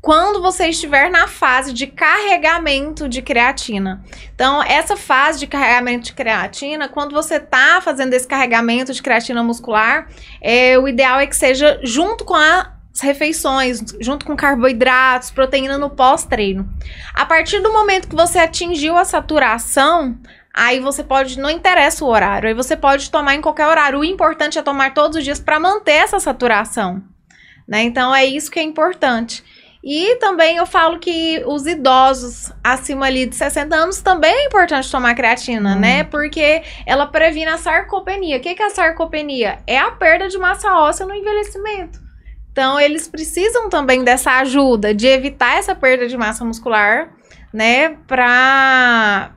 quando você estiver na fase de carregamento de creatina. Então, essa fase de carregamento de creatina, quando você está fazendo esse carregamento de creatina muscular, é, o ideal é que seja junto com a as refeições, junto com carboidratos, proteína no pós-treino. A partir do momento que você atingiu a saturação, Aí você pode, não interessa o horário, aí você pode tomar em qualquer horário. O importante é tomar todos os dias para manter essa saturação, né? Então é isso que é importante. E também eu falo que os idosos acima ali de 60 anos também é importante tomar creatina, hum. né? Porque ela previne a sarcopenia. O que é a sarcopenia? É a perda de massa óssea no envelhecimento. Então eles precisam também dessa ajuda de evitar essa perda de massa muscular, né? Para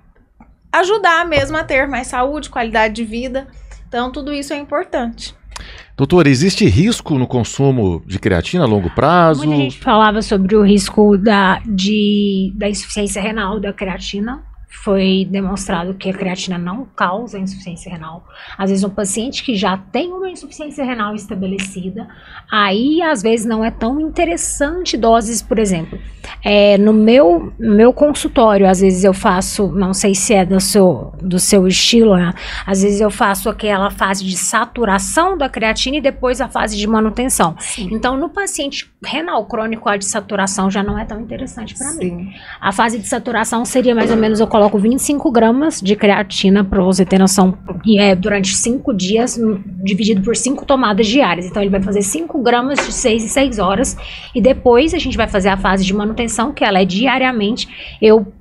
ajudar mesmo a ter mais saúde, qualidade de vida. Então, tudo isso é importante. Doutora, existe risco no consumo de creatina a longo prazo? Muita gente falava sobre o risco da, de, da insuficiência renal da creatina, foi demonstrado que a creatina não causa insuficiência renal. Às vezes, um paciente que já tem uma insuficiência renal estabelecida, aí às vezes não é tão interessante doses, por exemplo. É, no meu, meu consultório, às vezes eu faço, não sei se é do seu, do seu estilo, né? às vezes eu faço aquela fase de saturação da creatina e depois a fase de manutenção. Sim. Então, no paciente renal crônico, a de saturação já não é tão interessante para mim. A fase de saturação seria mais ou menos, o coloco 25 gramas de creatina para você ter noção é, durante 5 dias, hum, dividido por 5 tomadas diárias. Então ele vai fazer 5 gramas de 6 em 6 horas. E depois a gente vai fazer a fase de manutenção, que ela é diariamente. Eu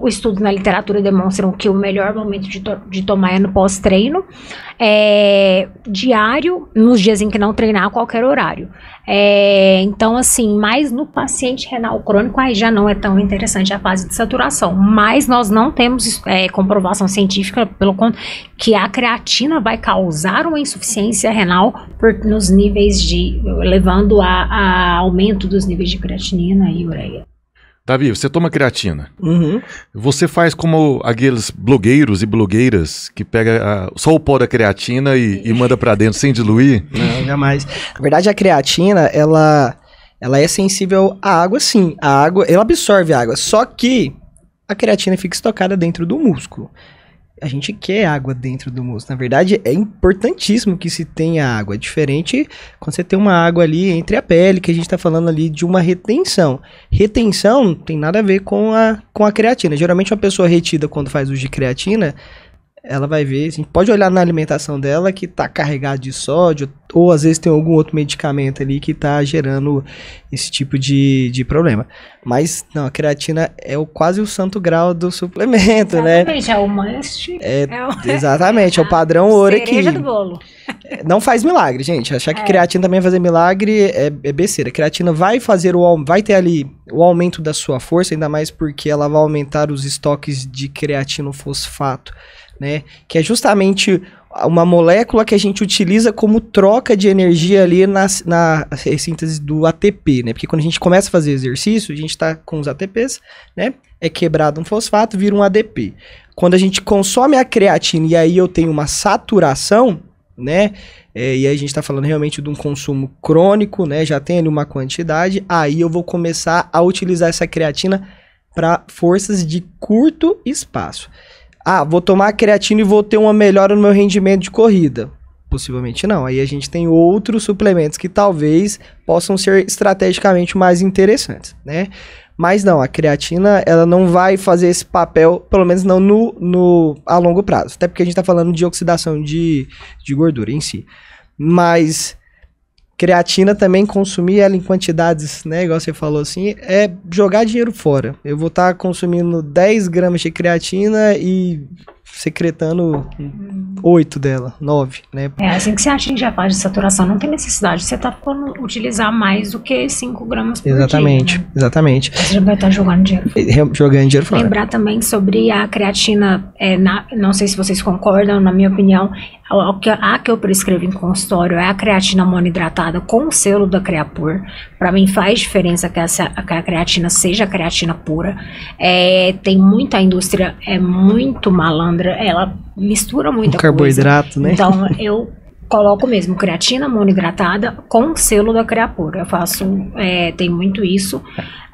os estudos na literatura demonstram que o melhor momento de, to de tomar é no pós-treino. É, diário, nos dias em que não treinar, a qualquer horário. É, então, assim, mas no paciente renal crônico, aí já não é tão interessante a fase de saturação. Mas nós não temos é, comprovação científica, pelo conto, que a creatina vai causar uma insuficiência renal por, nos níveis de. levando a, a aumento dos níveis de creatinina e ureia. Davi, você toma creatina. Uhum. Você faz como aqueles blogueiros e blogueiras que pega a, ah, só o pó da creatina e, e manda para dentro sem diluir? Não, jamais. Na verdade, a creatina, ela, ela é sensível à água, sim. A água, ela absorve água. Só que a creatina fica estocada dentro do músculo a gente quer água dentro do moço. Na verdade, é importantíssimo que se tenha água. É diferente quando você tem uma água ali entre a pele, que a gente está falando ali de uma retenção. Retenção tem nada a ver com a, com a creatina. Geralmente, uma pessoa retida quando faz uso de creatina, ela vai ver, a assim, gente pode olhar na alimentação dela que está carregada de sódio, ou às vezes tem algum outro medicamento ali que está gerando esse tipo de, de problema. Mas não, a creatina é o, quase o santo grau do suplemento, né? exatamente, né? É o must. É, é o... [laughs] Exatamente, é o [laughs] padrão ouro aqui. do bolo. É, não faz milagre, gente. Achar que é. creatina também vai fazer milagre é, é besteira. A creatina vai fazer o vai ter ali o aumento da sua força, ainda mais porque ela vai aumentar os estoques de creatino fosfato né? Que é justamente uma molécula que a gente utiliza como troca de energia ali na, na síntese do ATP, né? Porque quando a gente começa a fazer exercício, a gente está com os ATPs, né? É quebrado um fosfato, vira um ADP. Quando a gente consome a creatina e aí eu tenho uma saturação, né? É, e aí a gente está falando realmente de um consumo crônico, né? Já tem ali uma quantidade, aí eu vou começar a utilizar essa creatina para forças de curto espaço ah, vou tomar creatina e vou ter uma melhora no meu rendimento de corrida. Possivelmente não. Aí a gente tem outros suplementos que talvez possam ser estrategicamente mais interessantes, né? Mas não, a creatina ela não vai fazer esse papel, pelo menos não no, no a longo prazo. Até porque a gente está falando de oxidação de, de gordura em si. Mas Creatina também, consumir ela em quantidades, né? Igual você falou assim, é jogar dinheiro fora. Eu vou estar tá consumindo 10 gramas de creatina e secretando uhum. oito dela, nove, né? É, assim que você atinge a faixa de saturação, não tem necessidade. Você tá falando utilizar mais do que 5 gramas por exatamente, dia. Né? Exatamente, exatamente. Você já vai estar jogando dinheiro Jogando dinheiro fora. Lembrar também sobre a creatina, é, na, não sei se vocês concordam, na minha opinião, a, a que eu prescrevo em consultório é a creatina monoidratada com o selo da Creapur. Para mim faz diferença que, essa, que a creatina seja creatina pura. É, tem muita indústria, é muito malandro ela mistura muita um carboidrato, coisa. né? Então, [laughs] eu coloco mesmo creatina monohidratada com selo da Creapura. Eu faço, é, tem muito isso.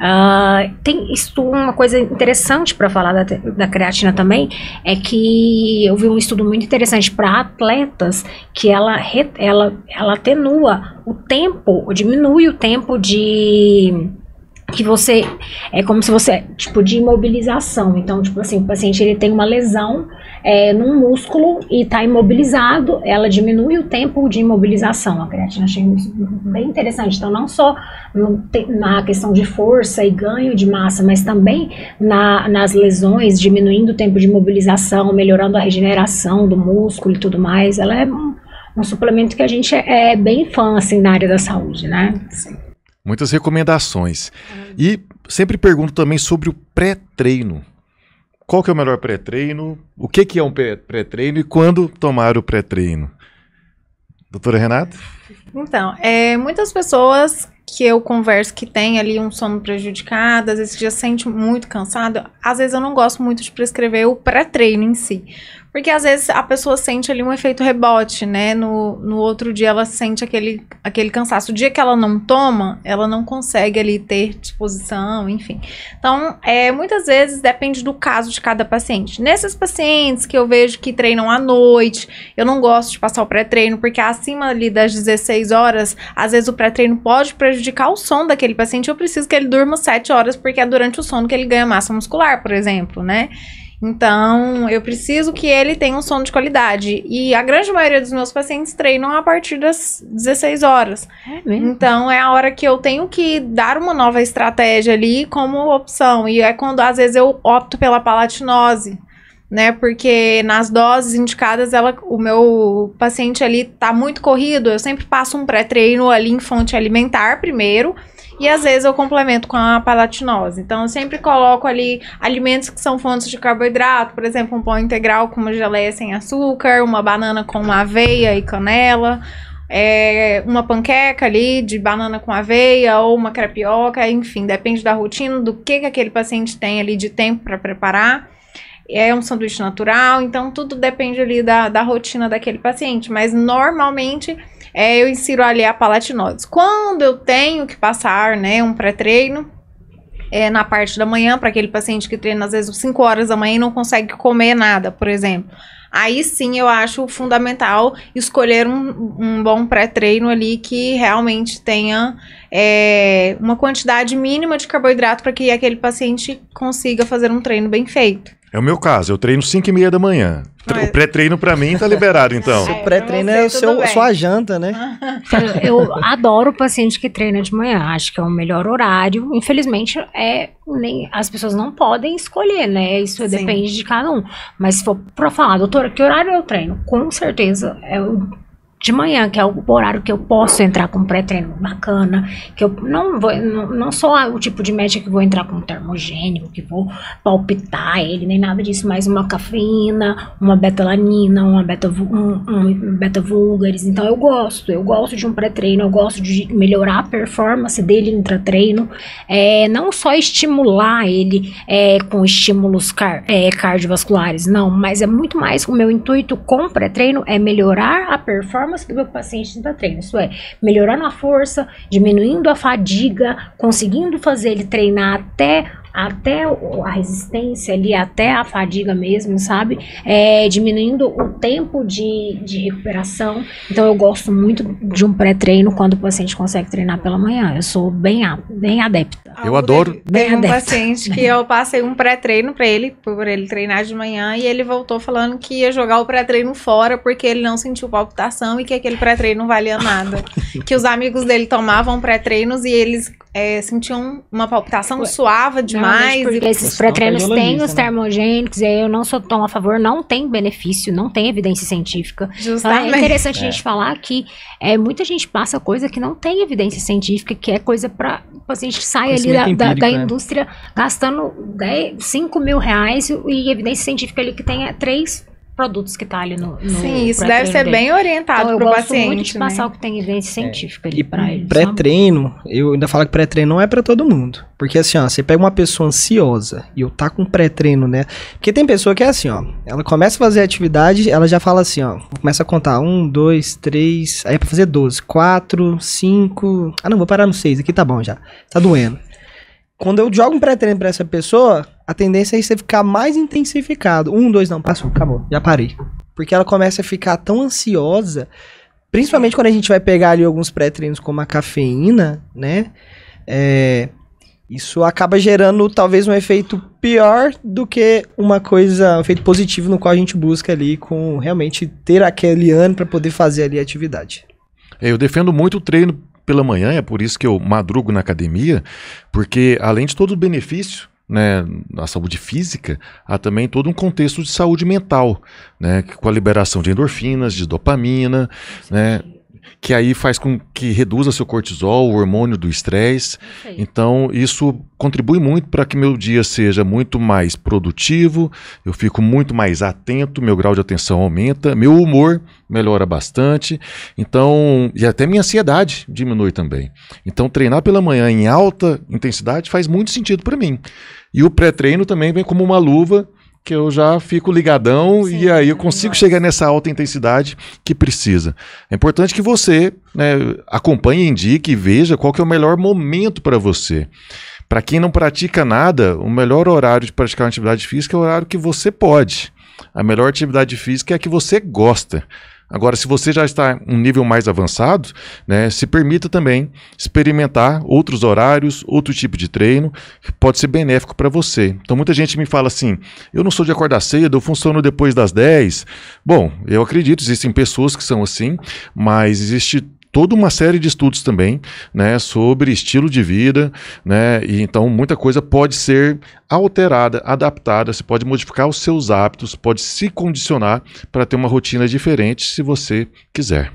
Uh, tem isso uma coisa interessante para falar da, da, creatina também é que eu vi um estudo muito interessante para atletas que ela, ela, ela atenua o tempo, diminui o tempo de que você é como se você tipo de imobilização então tipo assim o paciente ele tem uma lesão é, num músculo e está imobilizado ela diminui o tempo de imobilização a creatina achei bem interessante então não só no, na questão de força e ganho de massa mas também na, nas lesões diminuindo o tempo de imobilização melhorando a regeneração do músculo e tudo mais ela é um, um suplemento que a gente é, é bem fã assim na área da saúde né Sim muitas recomendações. E sempre pergunto também sobre o pré-treino. Qual que é o melhor pré-treino? O que, que é um pré-treino e quando tomar o pré-treino? Doutora Renata? Então, é, muitas pessoas que eu converso que tem ali um sono prejudicado, às vezes já sente muito cansado, às vezes eu não gosto muito de prescrever o pré-treino em si. Porque às vezes a pessoa sente ali um efeito rebote, né? No, no outro dia ela sente aquele, aquele cansaço. O dia que ela não toma, ela não consegue ali ter disposição, enfim. Então, é, muitas vezes depende do caso de cada paciente. Nesses pacientes que eu vejo que treinam à noite, eu não gosto de passar o pré-treino, porque acima ali das 16 horas, às vezes o pré-treino pode prejudicar o sono daquele paciente. Eu preciso que ele durma 7 horas, porque é durante o sono que ele ganha massa muscular, por exemplo, né? Então, eu preciso que ele tenha um sono de qualidade. E a grande maioria dos meus pacientes treinam a partir das 16 horas. É Então, é a hora que eu tenho que dar uma nova estratégia ali como opção. E é quando, às vezes, eu opto pela palatinose né? Porque nas doses indicadas, ela, o meu paciente ali tá muito corrido, eu sempre passo um pré-treino ali em fonte alimentar primeiro, e às vezes eu complemento com a palatinose. Então eu sempre coloco ali alimentos que são fontes de carboidrato, por exemplo, um pão integral com uma geleia sem açúcar, uma banana com aveia e canela. É uma panqueca ali de banana com aveia ou uma crepioca, enfim, depende da rotina, do que, que aquele paciente tem ali de tempo para preparar. É um sanduíche natural, então tudo depende ali da, da rotina daquele paciente, mas normalmente é, eu insiro ali a palatinose. Quando eu tenho que passar, né, um pré-treino, é, na parte da manhã, para aquele paciente que treina às vezes 5 horas da manhã e não consegue comer nada, por exemplo. Aí sim eu acho fundamental escolher um, um bom pré-treino ali que realmente tenha é, uma quantidade mínima de carboidrato para que aquele paciente consiga fazer um treino bem feito. É o meu caso, eu treino 5 e meia da manhã. Mas... O pré-treino para mim tá liberado, [laughs] é, então. É, o pré-treino é tá o seu, sua janta, né? [laughs] Eu, eu adoro o paciente que treina de manhã, acho que é o melhor horário. Infelizmente, é, nem, as pessoas não podem escolher, né? Isso Sim. depende de cada um. Mas se for para falar, doutora, que horário eu treino? Com certeza é o de manhã, que é o horário que eu posso entrar com pré-treino bacana, que eu não vou, não, não sou o tipo de médica que vou entrar com termogênico, que vou palpitar ele, nem nada disso, mas uma cafeína, uma betalanina, uma beta, um, um beta vulgaris. Então eu gosto, eu gosto de um pré-treino, eu gosto de melhorar a performance dele no treino, é, não só estimular ele é, com estímulos car é, cardiovasculares, não, mas é muito mais o meu intuito com pré-treino é melhorar a performance performance do meu paciente no treino. Isso é, melhorando a força, diminuindo a fadiga, conseguindo fazer ele treinar até até a resistência ali, até a fadiga mesmo, sabe? É, diminuindo o tempo de, de recuperação. Então eu gosto muito de um pré-treino quando o paciente consegue treinar pela manhã. Eu sou bem, bem adepta. Eu adoro. Bem Tem um paciente que eu passei um pré-treino para ele, por ele treinar de manhã, e ele voltou falando que ia jogar o pré-treino fora porque ele não sentiu palpitação e que aquele pré-treino não valia nada. [laughs] que os amigos dele tomavam pré-treinos e eles é, sentiam uma palpitação Ué. de mais. Porque esses pré-treinos têm os né? termogênicos, né? e eu não sou tão a favor, não tem benefício, não tem evidência científica. Justamente. Então é interessante é. a gente falar que é, muita gente passa coisa que não tem evidência científica, que é coisa para o paciente sair sai ali da, empírico, da, né? indústria gastando 10, 5 mil reais e evidência científica ali que tenha 3 é produtos que tá ali no. no Sim, isso deve ser dele. bem orientado então, para o paciente. Muito de né? passar né? o que tem evidência científica é. ali para ele. Pré-treino, eu ainda falo que pré-treino não é para todo mundo. Porque assim, ó, você pega uma pessoa ansiosa e eu tá com pré-treino, né? Porque tem pessoa que é assim, ó. Ela começa a fazer atividade, ela já fala assim, ó. Começa a contar. Um, dois, três. Aí é pra fazer doze. Quatro, cinco. Ah, não, vou parar no seis. Aqui tá bom já. Tá doendo. Quando eu jogo um pré-treino pra essa pessoa, a tendência é você ficar mais intensificado. Um, dois, não, passou, acabou, já parei. Porque ela começa a ficar tão ansiosa, principalmente quando a gente vai pegar ali alguns pré-treinos como a cafeína, né? É, isso acaba gerando talvez um efeito pior do que uma coisa, um efeito positivo no qual a gente busca ali com realmente ter aquele ano para poder fazer ali a atividade. É, eu defendo muito o treino pela manhã, é por isso que eu madrugo na academia, porque além de todo o benefício né, na saúde física, há também todo um contexto de saúde mental, né, com a liberação de endorfinas, de dopamina, Sim. né, que aí faz com que reduza seu cortisol, o hormônio do estresse. Então, isso contribui muito para que meu dia seja muito mais produtivo, eu fico muito mais atento, meu grau de atenção aumenta, meu humor melhora bastante. Então, e até minha ansiedade diminui também. Então, treinar pela manhã em alta intensidade faz muito sentido para mim. E o pré-treino também vem como uma luva que eu já fico ligadão Sim, e aí eu consigo chegar nessa alta intensidade que precisa. É importante que você né, acompanhe, indique e veja qual que é o melhor momento para você. Para quem não pratica nada, o melhor horário de praticar uma atividade física é o horário que você pode. A melhor atividade física é a que você gosta. Agora, se você já está um nível mais avançado, né, se permita também experimentar outros horários, outro tipo de treino, que pode ser benéfico para você. Então, muita gente me fala assim: eu não sou de acordar cedo, eu funciono depois das 10. Bom, eu acredito, existem pessoas que são assim, mas existe toda uma série de estudos também, né, sobre estilo de vida, né, e então muita coisa pode ser alterada, adaptada, você pode modificar os seus hábitos, pode se condicionar para ter uma rotina diferente se você quiser.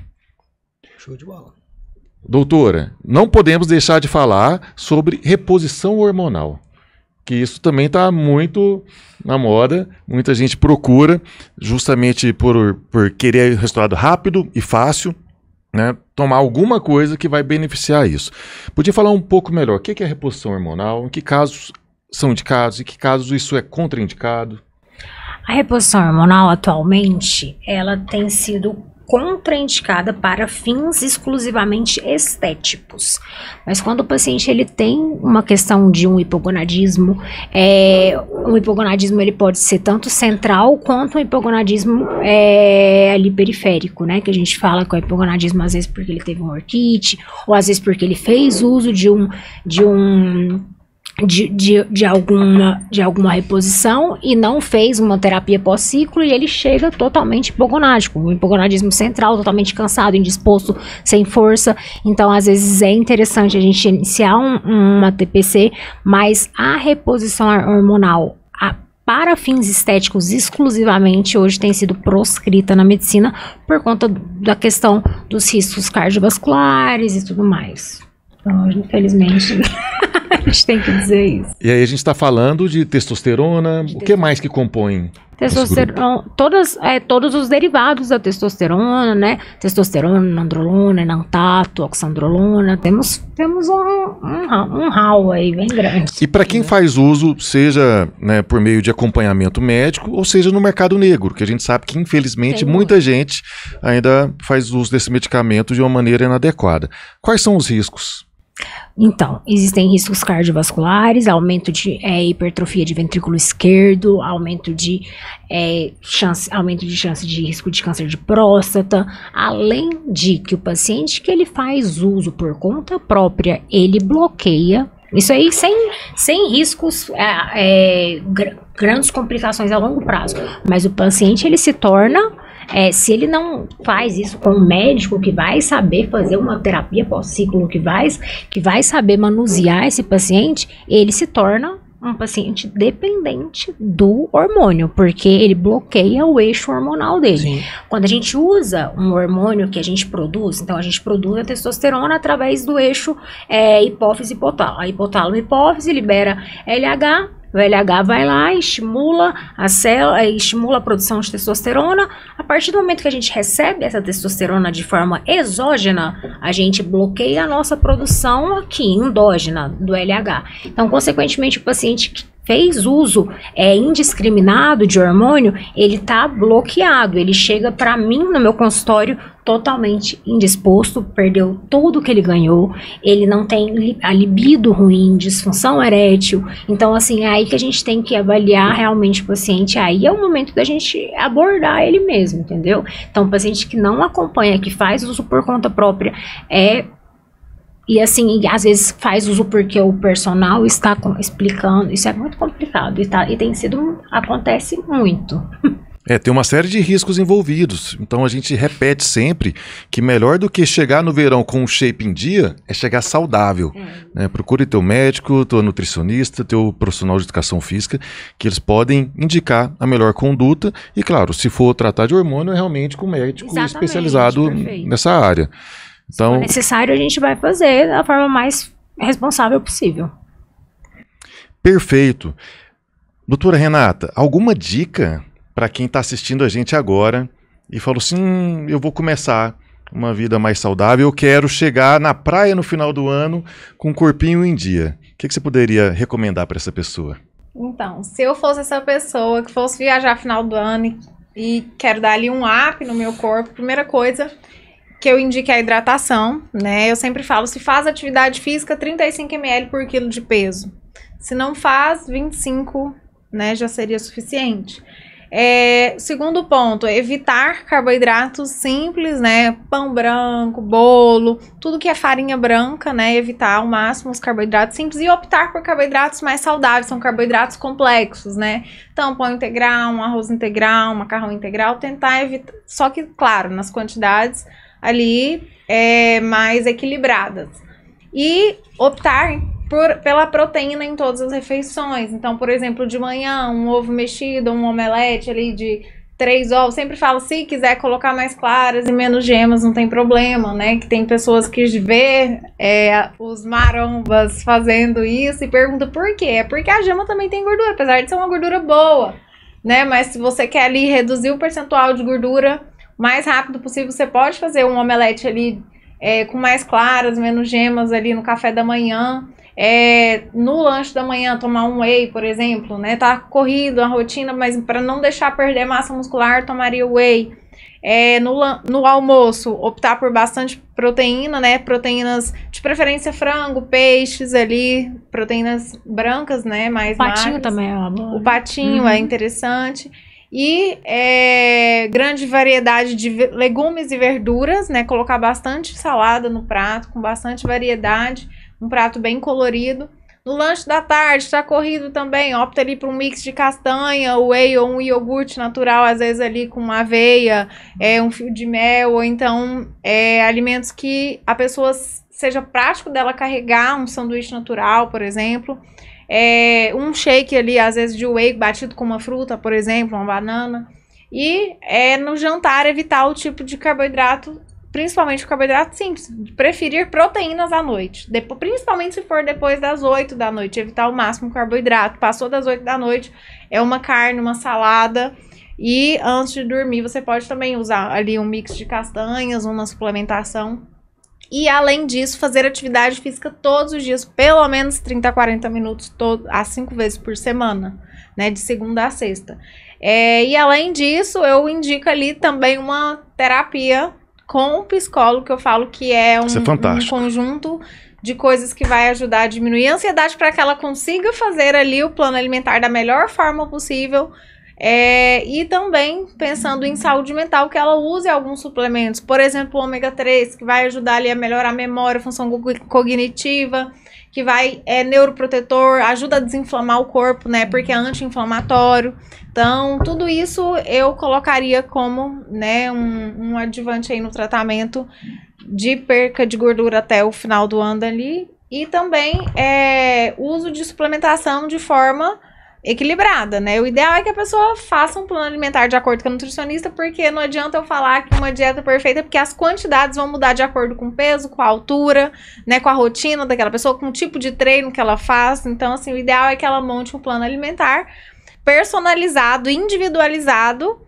Show de bola. Doutora, não podemos deixar de falar sobre reposição hormonal que isso também está muito na moda, muita gente procura, justamente por, por querer resultado rápido e fácil, né, tomar alguma coisa que vai beneficiar isso. Podia falar um pouco melhor o que é reposição hormonal, em que casos são indicados, em que casos isso é contraindicado? A reposição hormonal atualmente ela tem sido contraindicada para fins exclusivamente estéticos. Mas quando o paciente ele tem uma questão de um hipogonadismo, é, um hipogonadismo ele pode ser tanto central quanto um hipogonadismo é, ali periférico, né? Que a gente fala que é o hipogonadismo às vezes porque ele teve um orquite, ou às vezes porque ele fez uso de um de um de, de, de, alguma, de alguma reposição e não fez uma terapia pós-ciclo e ele chega totalmente hipogonádico, um hipogonadismo central, totalmente cansado, indisposto, sem força. Então, às vezes é interessante a gente iniciar um, uma TPC, mas a reposição hormonal a, para fins estéticos exclusivamente hoje tem sido proscrita na medicina por conta da questão dos riscos cardiovasculares e tudo mais. Então, hoje, infelizmente. [laughs] a gente tem que dizer isso. E aí a gente está falando de testosterona, o que mais que compõe? Testosterona, todas, é, todos os derivados da testosterona, né? Testosterona, nandrolona, enantato, oxandrolona. Temos, temos um, um, um hall aí bem grande. E para quem faz uso, seja né, por meio de acompanhamento médico ou seja no mercado negro, que a gente sabe que infelizmente Tem muita muito. gente ainda faz uso desse medicamento de uma maneira inadequada. Quais são os riscos? Então, existem riscos cardiovasculares, aumento de é, hipertrofia de ventrículo esquerdo, aumento de, é, chance, aumento de chance de risco de câncer de próstata, além de que o paciente que ele faz uso por conta própria, ele bloqueia isso aí sem, sem riscos, é, é, grandes complicações a longo prazo. Mas o paciente ele se torna é, se ele não faz isso com um médico que vai saber fazer uma terapia pós-ciclo, que vai, que vai saber manusear esse paciente, ele se torna um paciente dependente do hormônio, porque ele bloqueia o eixo hormonal dele. Sim. Quando a gente usa um hormônio que a gente produz, então a gente produz a testosterona através do eixo é, hipófise-hipotálamo. A hipotálamo-hipófise libera LH, o LH vai lá, estimula a célula, eh, estimula a produção de testosterona. A partir do momento que a gente recebe essa testosterona de forma exógena, a gente bloqueia a nossa produção aqui endógena do LH. Então, consequentemente, o paciente que fez uso é, indiscriminado de hormônio, ele tá bloqueado. Ele chega para mim no meu consultório totalmente indisposto, perdeu tudo que ele ganhou, ele não tem a libido ruim, disfunção erétil. Então, assim, é aí que a gente tem que avaliar realmente o paciente. É aí é o momento da gente abordar ele mesmo, entendeu? Então, o paciente que não acompanha, que faz uso por conta própria, é e assim, e às vezes faz uso porque o personal está com, explicando. Isso é muito complicado e, tá, e tem sido. acontece muito. É, tem uma série de riscos envolvidos. Então a gente repete sempre que melhor do que chegar no verão com um shape em dia é chegar saudável. É. Né? Procure teu médico, teu nutricionista, teu profissional de educação física, que eles podem indicar a melhor conduta. E claro, se for tratar de hormônio, é realmente com um médico Exatamente, especializado perfeito. nessa área. Então, Se for então, necessário, a gente vai fazer da forma mais responsável possível. Perfeito. Doutora Renata, alguma dica para quem está assistindo a gente agora e falou assim: hum, eu vou começar uma vida mais saudável, eu quero chegar na praia no final do ano com o um corpinho em dia. O que, que você poderia recomendar para essa pessoa? Então, se eu fosse essa pessoa que fosse viajar no final do ano e, e quero dar ali um up no meu corpo, primeira coisa, que eu indico a hidratação, né? Eu sempre falo, se faz atividade física, 35 ml por quilo de peso. Se não faz, 25, né, já seria suficiente. É, segundo ponto, evitar carboidratos simples, né? Pão branco, bolo, tudo que é farinha branca, né? Evitar ao máximo os carboidratos simples e optar por carboidratos mais saudáveis, são carboidratos complexos, né? Então, pão integral, um arroz integral, um macarrão integral, tentar evitar. Só que, claro, nas quantidades ali é, mais equilibradas. E optar por, pela proteína em todas as refeições. Então, por exemplo, de manhã, um ovo mexido, um omelete ali de três ovos. Sempre falo, se quiser colocar mais claras e menos gemas, não tem problema, né? Que tem pessoas que vê é, os marombas fazendo isso e pergunta por quê. É porque a gema também tem gordura, apesar de ser uma gordura boa, né? Mas se você quer ali reduzir o percentual de gordura mais rápido possível. Você pode fazer um omelete ali é, com mais claras, menos gemas ali no café da manhã. É, no lanche da manhã tomar um whey, por exemplo, né? Tá corrido a rotina, mas para não deixar perder massa muscular, tomaria whey. É, no, no almoço, optar por bastante proteína, né? Proteínas de preferência frango, peixes ali, proteínas brancas, né? Mais o patinho magras. também é uma boa. O né? patinho é uhum. é interessante. E é, grande variedade de legumes e verduras, né? Colocar bastante salada no prato, com bastante variedade, um prato bem colorido. No lanche da tarde, está corrido também, opta ali para um mix de castanha, whey ou um iogurte natural, às vezes ali com aveia, é, um fio de mel, ou então é, alimentos que a pessoa seja prático dela carregar um sanduíche natural, por exemplo é, um shake ali, às vezes de whey batido com uma fruta, por exemplo, uma banana. E é, no jantar evitar o tipo de carboidrato, principalmente o carboidrato simples. Preferir proteínas à noite, Depo principalmente se for depois das 8 da noite. Evitar o máximo carboidrato. Passou das 8 da noite, é uma carne, uma salada. E antes de dormir, você pode também usar ali um mix de castanhas, uma suplementação e além disso, fazer atividade física todos os dias, pelo menos 30 a 40 minutos todo, a cinco vezes por semana, né, de segunda a sexta. É, e além disso, eu indico ali também uma terapia com o psicólogo, que eu falo que é um, é um conjunto de coisas que vai ajudar a diminuir a ansiedade para que ela consiga fazer ali o plano alimentar da melhor forma possível é, e também pensando em saúde mental, que ela use alguns suplementos, por exemplo, o ômega 3, que vai ajudar ali a melhorar a memória, a função cognitiva, que vai é neuroprotetor, ajuda a desinflamar o corpo, né? Porque é anti-inflamatório. Então, tudo isso eu colocaria como, né, um, um aí no tratamento de perca de gordura até o final do ano ali. E também é, uso de suplementação de forma equilibrada, né? O ideal é que a pessoa faça um plano alimentar de acordo com a nutricionista, porque não adianta eu falar que uma dieta perfeita, é porque as quantidades vão mudar de acordo com o peso, com a altura, né, com a rotina daquela pessoa, com o tipo de treino que ela faz. Então, assim, o ideal é que ela monte um plano alimentar personalizado, individualizado,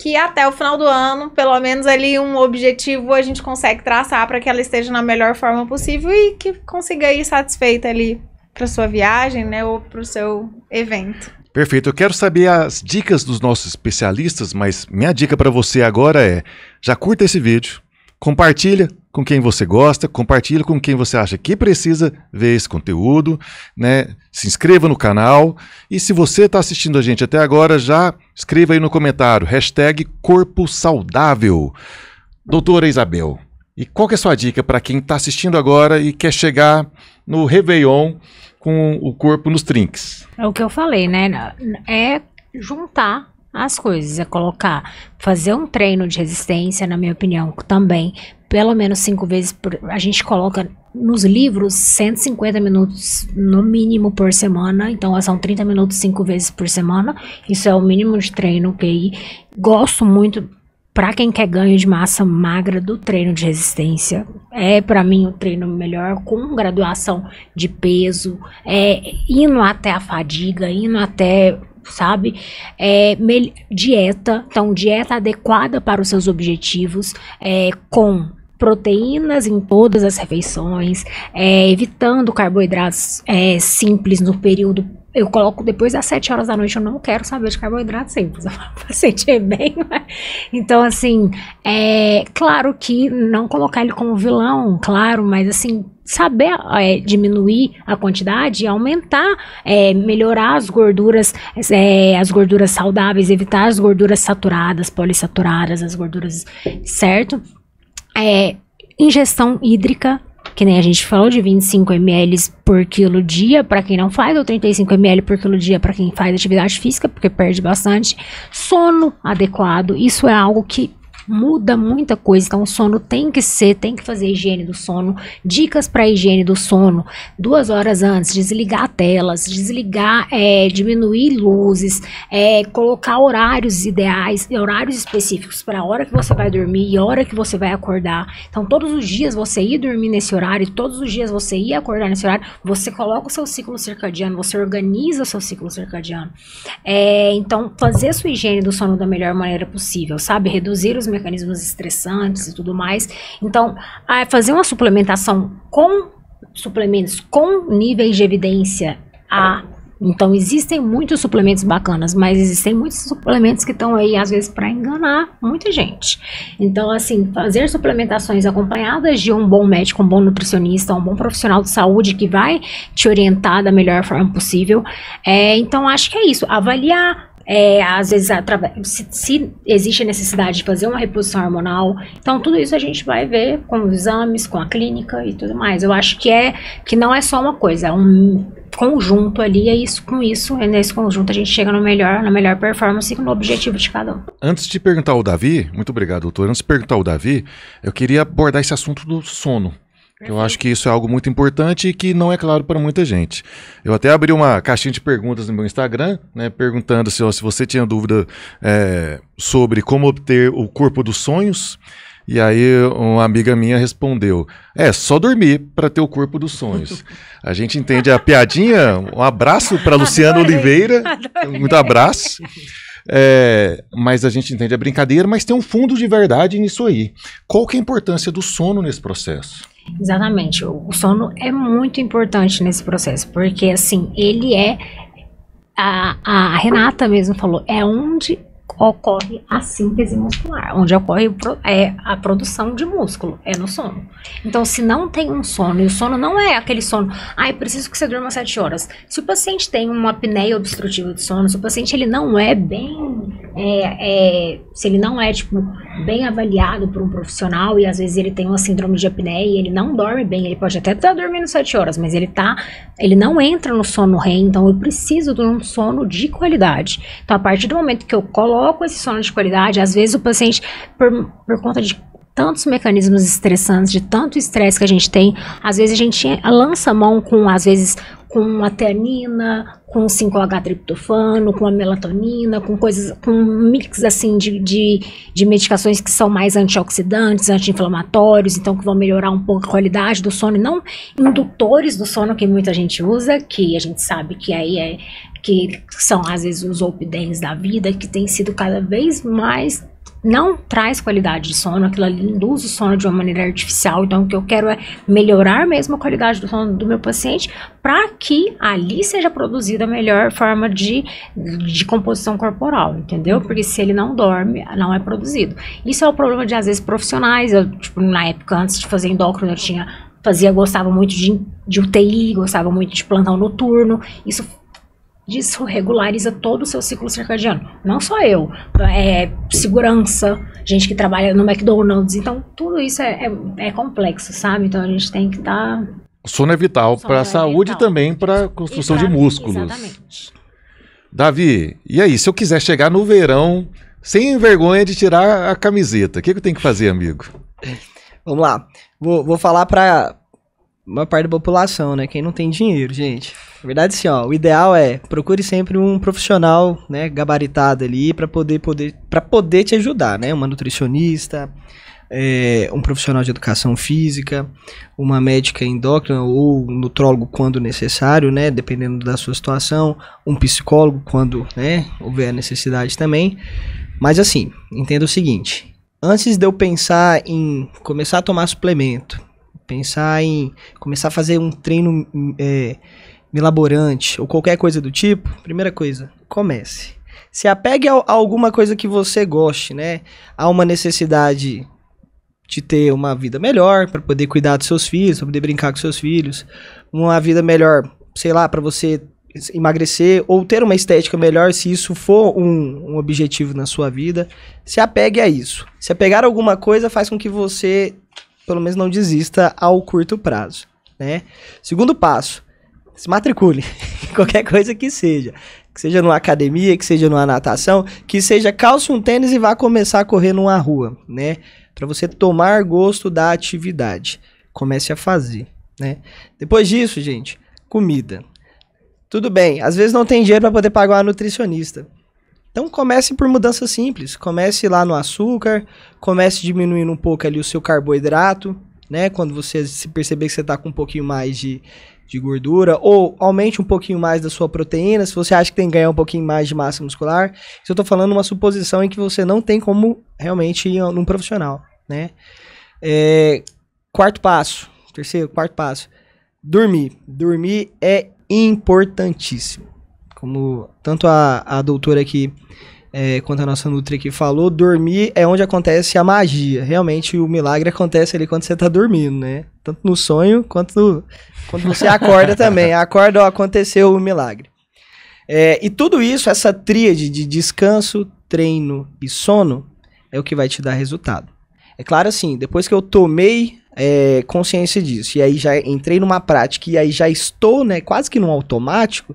que até o final do ano, pelo menos ali um objetivo a gente consegue traçar para que ela esteja na melhor forma possível e que consiga ir satisfeita ali para sua viagem, né, ou para o seu evento. Perfeito. Eu quero saber as dicas dos nossos especialistas, mas minha dica para você agora é: já curta esse vídeo, compartilha com quem você gosta, compartilha com quem você acha que precisa ver esse conteúdo, né? Se inscreva no canal e se você está assistindo a gente até agora, já escreva aí no comentário hashtag Corpo Saudável. Doutora Isabel, e qual é a sua dica para quem está assistindo agora e quer chegar no Réveillon com o corpo nos trinques. É o que eu falei, né? É juntar as coisas, é colocar, fazer um treino de resistência, na minha opinião, também, pelo menos cinco vezes por, a gente coloca nos livros 150 minutos no mínimo por semana, então são 30 minutos cinco vezes por semana. Isso é o mínimo de treino que aí gosto muito para quem quer ganho de massa magra do treino de resistência, é para mim o treino melhor com graduação de peso, é indo até a fadiga, indo até sabe? É, dieta, então dieta adequada para os seus objetivos, é, com proteínas em todas as refeições, é, evitando carboidratos é, simples no período eu coloco depois das 7 horas da noite, eu não quero saber de carboidrato simples. O paciente é bem. Então, assim, é claro que não colocar ele como vilão, claro, mas assim, saber é, diminuir a quantidade, aumentar, é, melhorar as gorduras, é, as gorduras saudáveis, evitar as gorduras saturadas, polissaturadas, as gorduras, certo? É, ingestão hídrica que nem a gente falou, de 25 ml por quilo dia para quem não faz, ou 35 ml por quilo dia para quem faz atividade física, porque perde bastante. Sono adequado, isso é algo que muda muita coisa. Então, o sono tem que ser, tem que fazer higiene do sono, dicas para higiene do sono, duas horas antes, desligar telas, desligar, é, diminuir luzes, é, colocar horários ideais, horários específicos para a hora que você vai dormir e a hora que você vai acordar. Então, todos os dias você ir dormir nesse horário, todos os dias você ir acordar nesse horário, você coloca o seu ciclo circadiano, você organiza o seu ciclo circadiano. É, então, fazer sua higiene do sono da melhor maneira possível, sabe? Reduzir os mecanismos estressantes e tudo mais. Então, fazer uma suplementação com suplementos com níveis de evidência A. Então, existem muitos suplementos bacanas, mas existem muitos suplementos que estão aí, às vezes, para enganar muita gente. Então, assim, fazer suplementações acompanhadas de um bom médico, um bom nutricionista, um bom profissional de saúde que vai te orientar da melhor forma possível. É, então, acho que é isso. Avaliar é, às vezes se, se, existe a necessidade de fazer uma reposição hormonal. Então, tudo isso a gente vai ver com os exames, com a clínica e tudo mais. Eu acho que é que não é só uma coisa, é um conjunto ali, é isso com isso, é nesse conjunto a gente chega no melhor, na melhor performance e no objetivo de cada um. Antes de perguntar ao Davi, muito obrigado, doutor. Antes de perguntar ao Davi, eu queria abordar esse assunto do sono. Eu uhum. acho que isso é algo muito importante e que não é claro para muita gente. Eu até abri uma caixinha de perguntas no meu Instagram, né, perguntando se, ó, se você tinha dúvida é, sobre como obter o corpo dos sonhos. E aí uma amiga minha respondeu: "É, só dormir para ter o corpo dos sonhos". A gente entende a piadinha. Um abraço para [laughs] Luciana Oliveira. Adorei. Muito abraço. É, mas a gente entende a brincadeira, mas tem um fundo de verdade nisso aí. Qual que é a importância do sono nesse processo? Exatamente. O sono é muito importante nesse processo, porque assim, ele é. A, a Renata mesmo falou, é onde ocorre a síntese muscular, onde ocorre é, a produção de músculo, é no sono. Então, se não tem um sono, e o sono não é aquele sono, ai, ah, preciso que você durma sete horas. Se o paciente tem uma apneia obstrutiva de sono, se o paciente ele não é bem, é, é, se ele não é, tipo, bem avaliado por um profissional e às vezes ele tem uma síndrome de apneia e ele não dorme bem, ele pode até estar dormindo 7 horas, mas ele tá, ele não entra no sono REM, então eu preciso de um sono de qualidade. Então a partir do momento que eu coloco esse sono de qualidade, às vezes o paciente por, por conta de tantos mecanismos estressantes, de tanto estresse que a gente tem, às vezes a gente lança mão com, às vezes, com a teanina, com 5 triptofano com a melatonina, com coisas, com um mix assim de, de, de medicações que são mais antioxidantes, anti-inflamatórios, então que vão melhorar um pouco a qualidade do sono, e não indutores do sono que muita gente usa, que a gente sabe que aí é que são às vezes os opidens da vida, que tem sido cada vez mais não traz qualidade de sono, aquilo ali induz o sono de uma maneira artificial. Então, o que eu quero é melhorar mesmo a qualidade do sono do meu paciente para que ali seja produzida a melhor forma de, de composição corporal, entendeu? Porque se ele não dorme, não é produzido. Isso é o problema de, às vezes, profissionais. Eu, tipo, na época, antes de fazer endócrino, eu tinha fazia, gostava muito de, de UTI, gostava muito de plantão noturno. Isso disso regulariza todo o seu ciclo circadiano. Não só eu, é segurança, gente que trabalha no McDonald's, então tudo isso é, é, é complexo, sabe? Então a gente tem que estar. Tá... O sono é vital para a é saúde vital. e também para a construção pra, de músculos. Exatamente. Davi, e aí, se eu quiser chegar no verão sem vergonha de tirar a camiseta, o que, que eu tenho que fazer, amigo? [laughs] Vamos lá. Vou, vou falar para uma parte da população, né? Quem não tem dinheiro, gente. Na verdade, sim, ó, o ideal é procure sempre um profissional, né, gabaritado ali para poder poder para poder te ajudar, né? Uma nutricionista, é, um profissional de educação física, uma médica endócrina ou nutrólogo quando necessário, né, dependendo da sua situação, um psicólogo quando, né, houver necessidade também. Mas assim, entenda o seguinte, antes de eu pensar em começar a tomar suplemento, pensar em começar a fazer um treino é, milaborante ou qualquer coisa do tipo, primeira coisa, comece. Se apegue a, alguma coisa que você goste, né? Há uma necessidade de ter uma vida melhor, para poder cuidar dos seus filhos, para poder brincar com seus filhos, uma vida melhor, sei lá, para você emagrecer ou ter uma estética melhor, se isso for um, um, objetivo na sua vida, se apegue a isso. Se apegar a alguma coisa faz com que você, pelo menos, não desista ao curto prazo, né? Segundo passo, se matricule. [laughs] Qualquer coisa que seja. Que seja numa academia, que seja numa natação, que seja calce um tênis e vá começar a correr numa rua, né? Para você tomar gosto da atividade. Comece a fazer, né? Depois disso, gente, comida. Tudo bem, às vezes não tem dinheiro para poder pagar uma nutricionista. Então comece por mudanças simples. Comece lá no açúcar, comece diminuindo um pouco ali o seu carboidrato, né? Quando você se perceber que você está com um pouquinho mais de, de gordura, ou aumente um pouquinho mais da sua proteína, se você acha que tem que ganhar um pouquinho mais de massa muscular. Isso eu estou falando uma suposição em que você não tem como realmente ir num profissional, né? É, quarto passo, terceiro, quarto passo, dormir. Dormir é importantíssimo. Como tanto a, a doutora aqui é, quanto a nossa Nutri aqui falou, dormir é onde acontece a magia. Realmente o milagre acontece ali quando você está dormindo, né? Tanto no sonho quanto quando você acorda também. [laughs] Acorda, ó, aconteceu o milagre. É, e tudo isso, essa tríade de descanso, treino e sono, é o que vai te dar resultado. É claro assim, depois que eu tomei é, consciência disso, e aí já entrei numa prática, e aí já estou né, quase que num automático,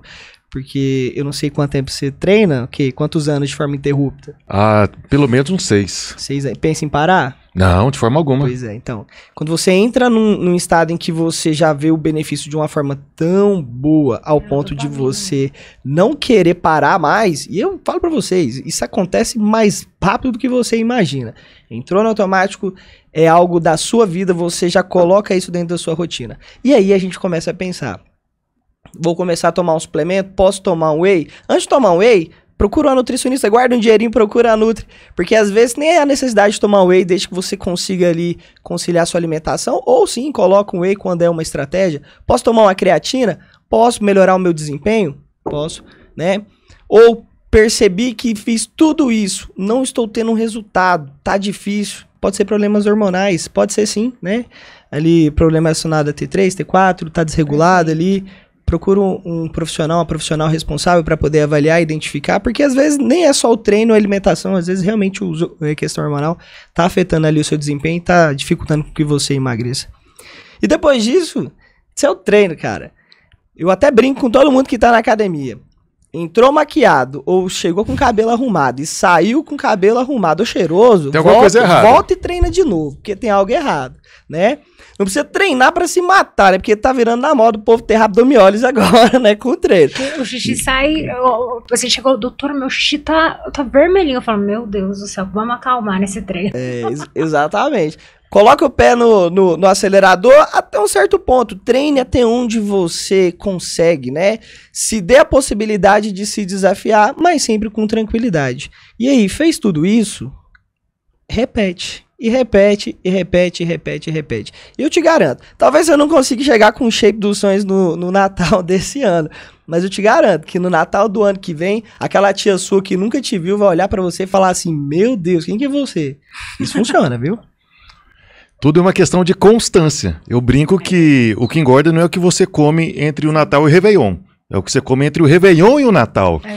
porque eu não sei quanto tempo você treina, okay, quantos anos de forma interrupta? Ah, pelo menos uns seis. Seis Pensa em parar? Não, de forma alguma. Pois é, então. Quando você entra num, num estado em que você já vê o benefício de uma forma tão boa ao eu ponto de você não querer parar mais, e eu falo para vocês, isso acontece mais rápido do que você imagina. Entrou no automático, é algo da sua vida, você já coloca isso dentro da sua rotina. E aí a gente começa a pensar Vou começar a tomar um suplemento? Posso tomar um whey? Antes de tomar um whey, procura uma nutricionista, guarda um dinheirinho, procura a Nutri. Porque às vezes nem é a necessidade de tomar um whey, desde que você consiga ali conciliar sua alimentação. Ou sim, coloca um whey quando é uma estratégia. Posso tomar uma creatina? Posso melhorar o meu desempenho? Posso, né? Ou percebi que fiz tudo isso, não estou tendo um resultado, tá difícil. Pode ser problemas hormonais, pode ser sim, né? Ali, problema relacionado a T3, T4, tá desregulado ali procura um profissional, uma profissional responsável para poder avaliar, identificar, porque às vezes nem é só o treino, a alimentação, às vezes realmente o uso, a é, questão hormonal tá afetando ali o seu desempenho, tá dificultando que você emagreça. E depois disso, seu é treino, cara. Eu até brinco com todo mundo que tá na academia. Entrou maquiado ou chegou com cabelo arrumado e saiu com cabelo arrumado ou cheiroso, tem volta, alguma coisa errada. volta e treina de novo, porque tem algo errado, né? Não precisa treinar para se matar, né? Porque tá virando na moda o povo ter abdomiólise [laughs] agora, né? Com o treino. O xixi sai. Você assim, chegou, doutor, meu xixi tá, tá vermelhinho. Eu falo, meu Deus do céu, vamos acalmar nesse treino. É, ex exatamente. Coloque o pé no, no, no, acelerador até um certo ponto. Treine até onde você consegue, né? Se dê a possibilidade de se desafiar, mas sempre com tranquilidade. E aí, fez tudo isso? Repete e repete, e repete, e repete, e repete. E eu te garanto, talvez eu não consiga chegar com o shape dos sonhos no, no Natal [laughs] desse ano, mas eu te garanto que no Natal do ano que vem, aquela tia sua que nunca te viu vai olhar para você e falar assim: Meu Deus, quem que é você? Isso [laughs] funciona, viu? Tudo é uma questão de constância. Eu brinco que o que engorda não é o que você come entre o Natal e o Réveillon. É o que você come entre o Réveillon e o Natal. É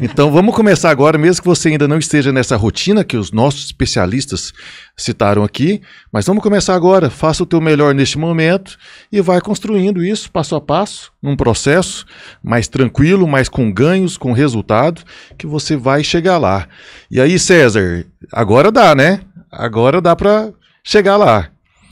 então vamos começar agora, mesmo que você ainda não esteja nessa rotina que os nossos especialistas citaram aqui, mas vamos começar agora. Faça o teu melhor neste momento e vai construindo isso passo a passo, num processo mais tranquilo, mais com ganhos, com resultado, que você vai chegar lá. E aí, César, agora dá, né? Agora dá para chegar lá.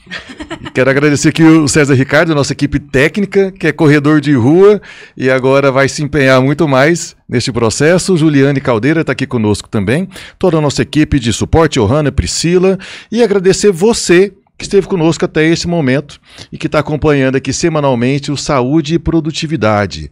[laughs] Quero agradecer aqui o César Ricardo, nossa equipe técnica, que é corredor de rua e agora vai se empenhar muito mais neste processo. Juliane Caldeira está aqui conosco também, toda a nossa equipe de suporte, Johanna, Priscila, e agradecer você que esteve conosco até esse momento e que está acompanhando aqui semanalmente o Saúde e Produtividade.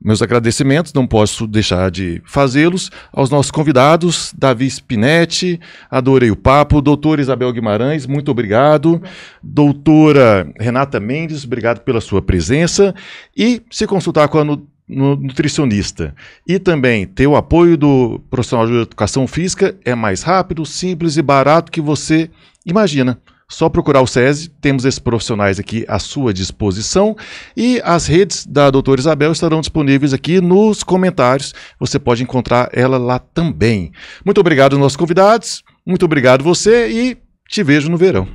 Meus agradecimentos, não posso deixar de fazê-los aos nossos convidados, Davi Spinetti, adorei o papo, doutora Isabel Guimarães, muito obrigado, doutora Renata Mendes, obrigado pela sua presença, e se consultar com a nutricionista e também ter o apoio do profissional de educação física é mais rápido, simples e barato que você imagina. Só procurar o SESI, temos esses profissionais aqui à sua disposição e as redes da doutora Isabel estarão disponíveis aqui nos comentários. Você pode encontrar ela lá também. Muito obrigado aos nossos convidados, muito obrigado você e te vejo no verão.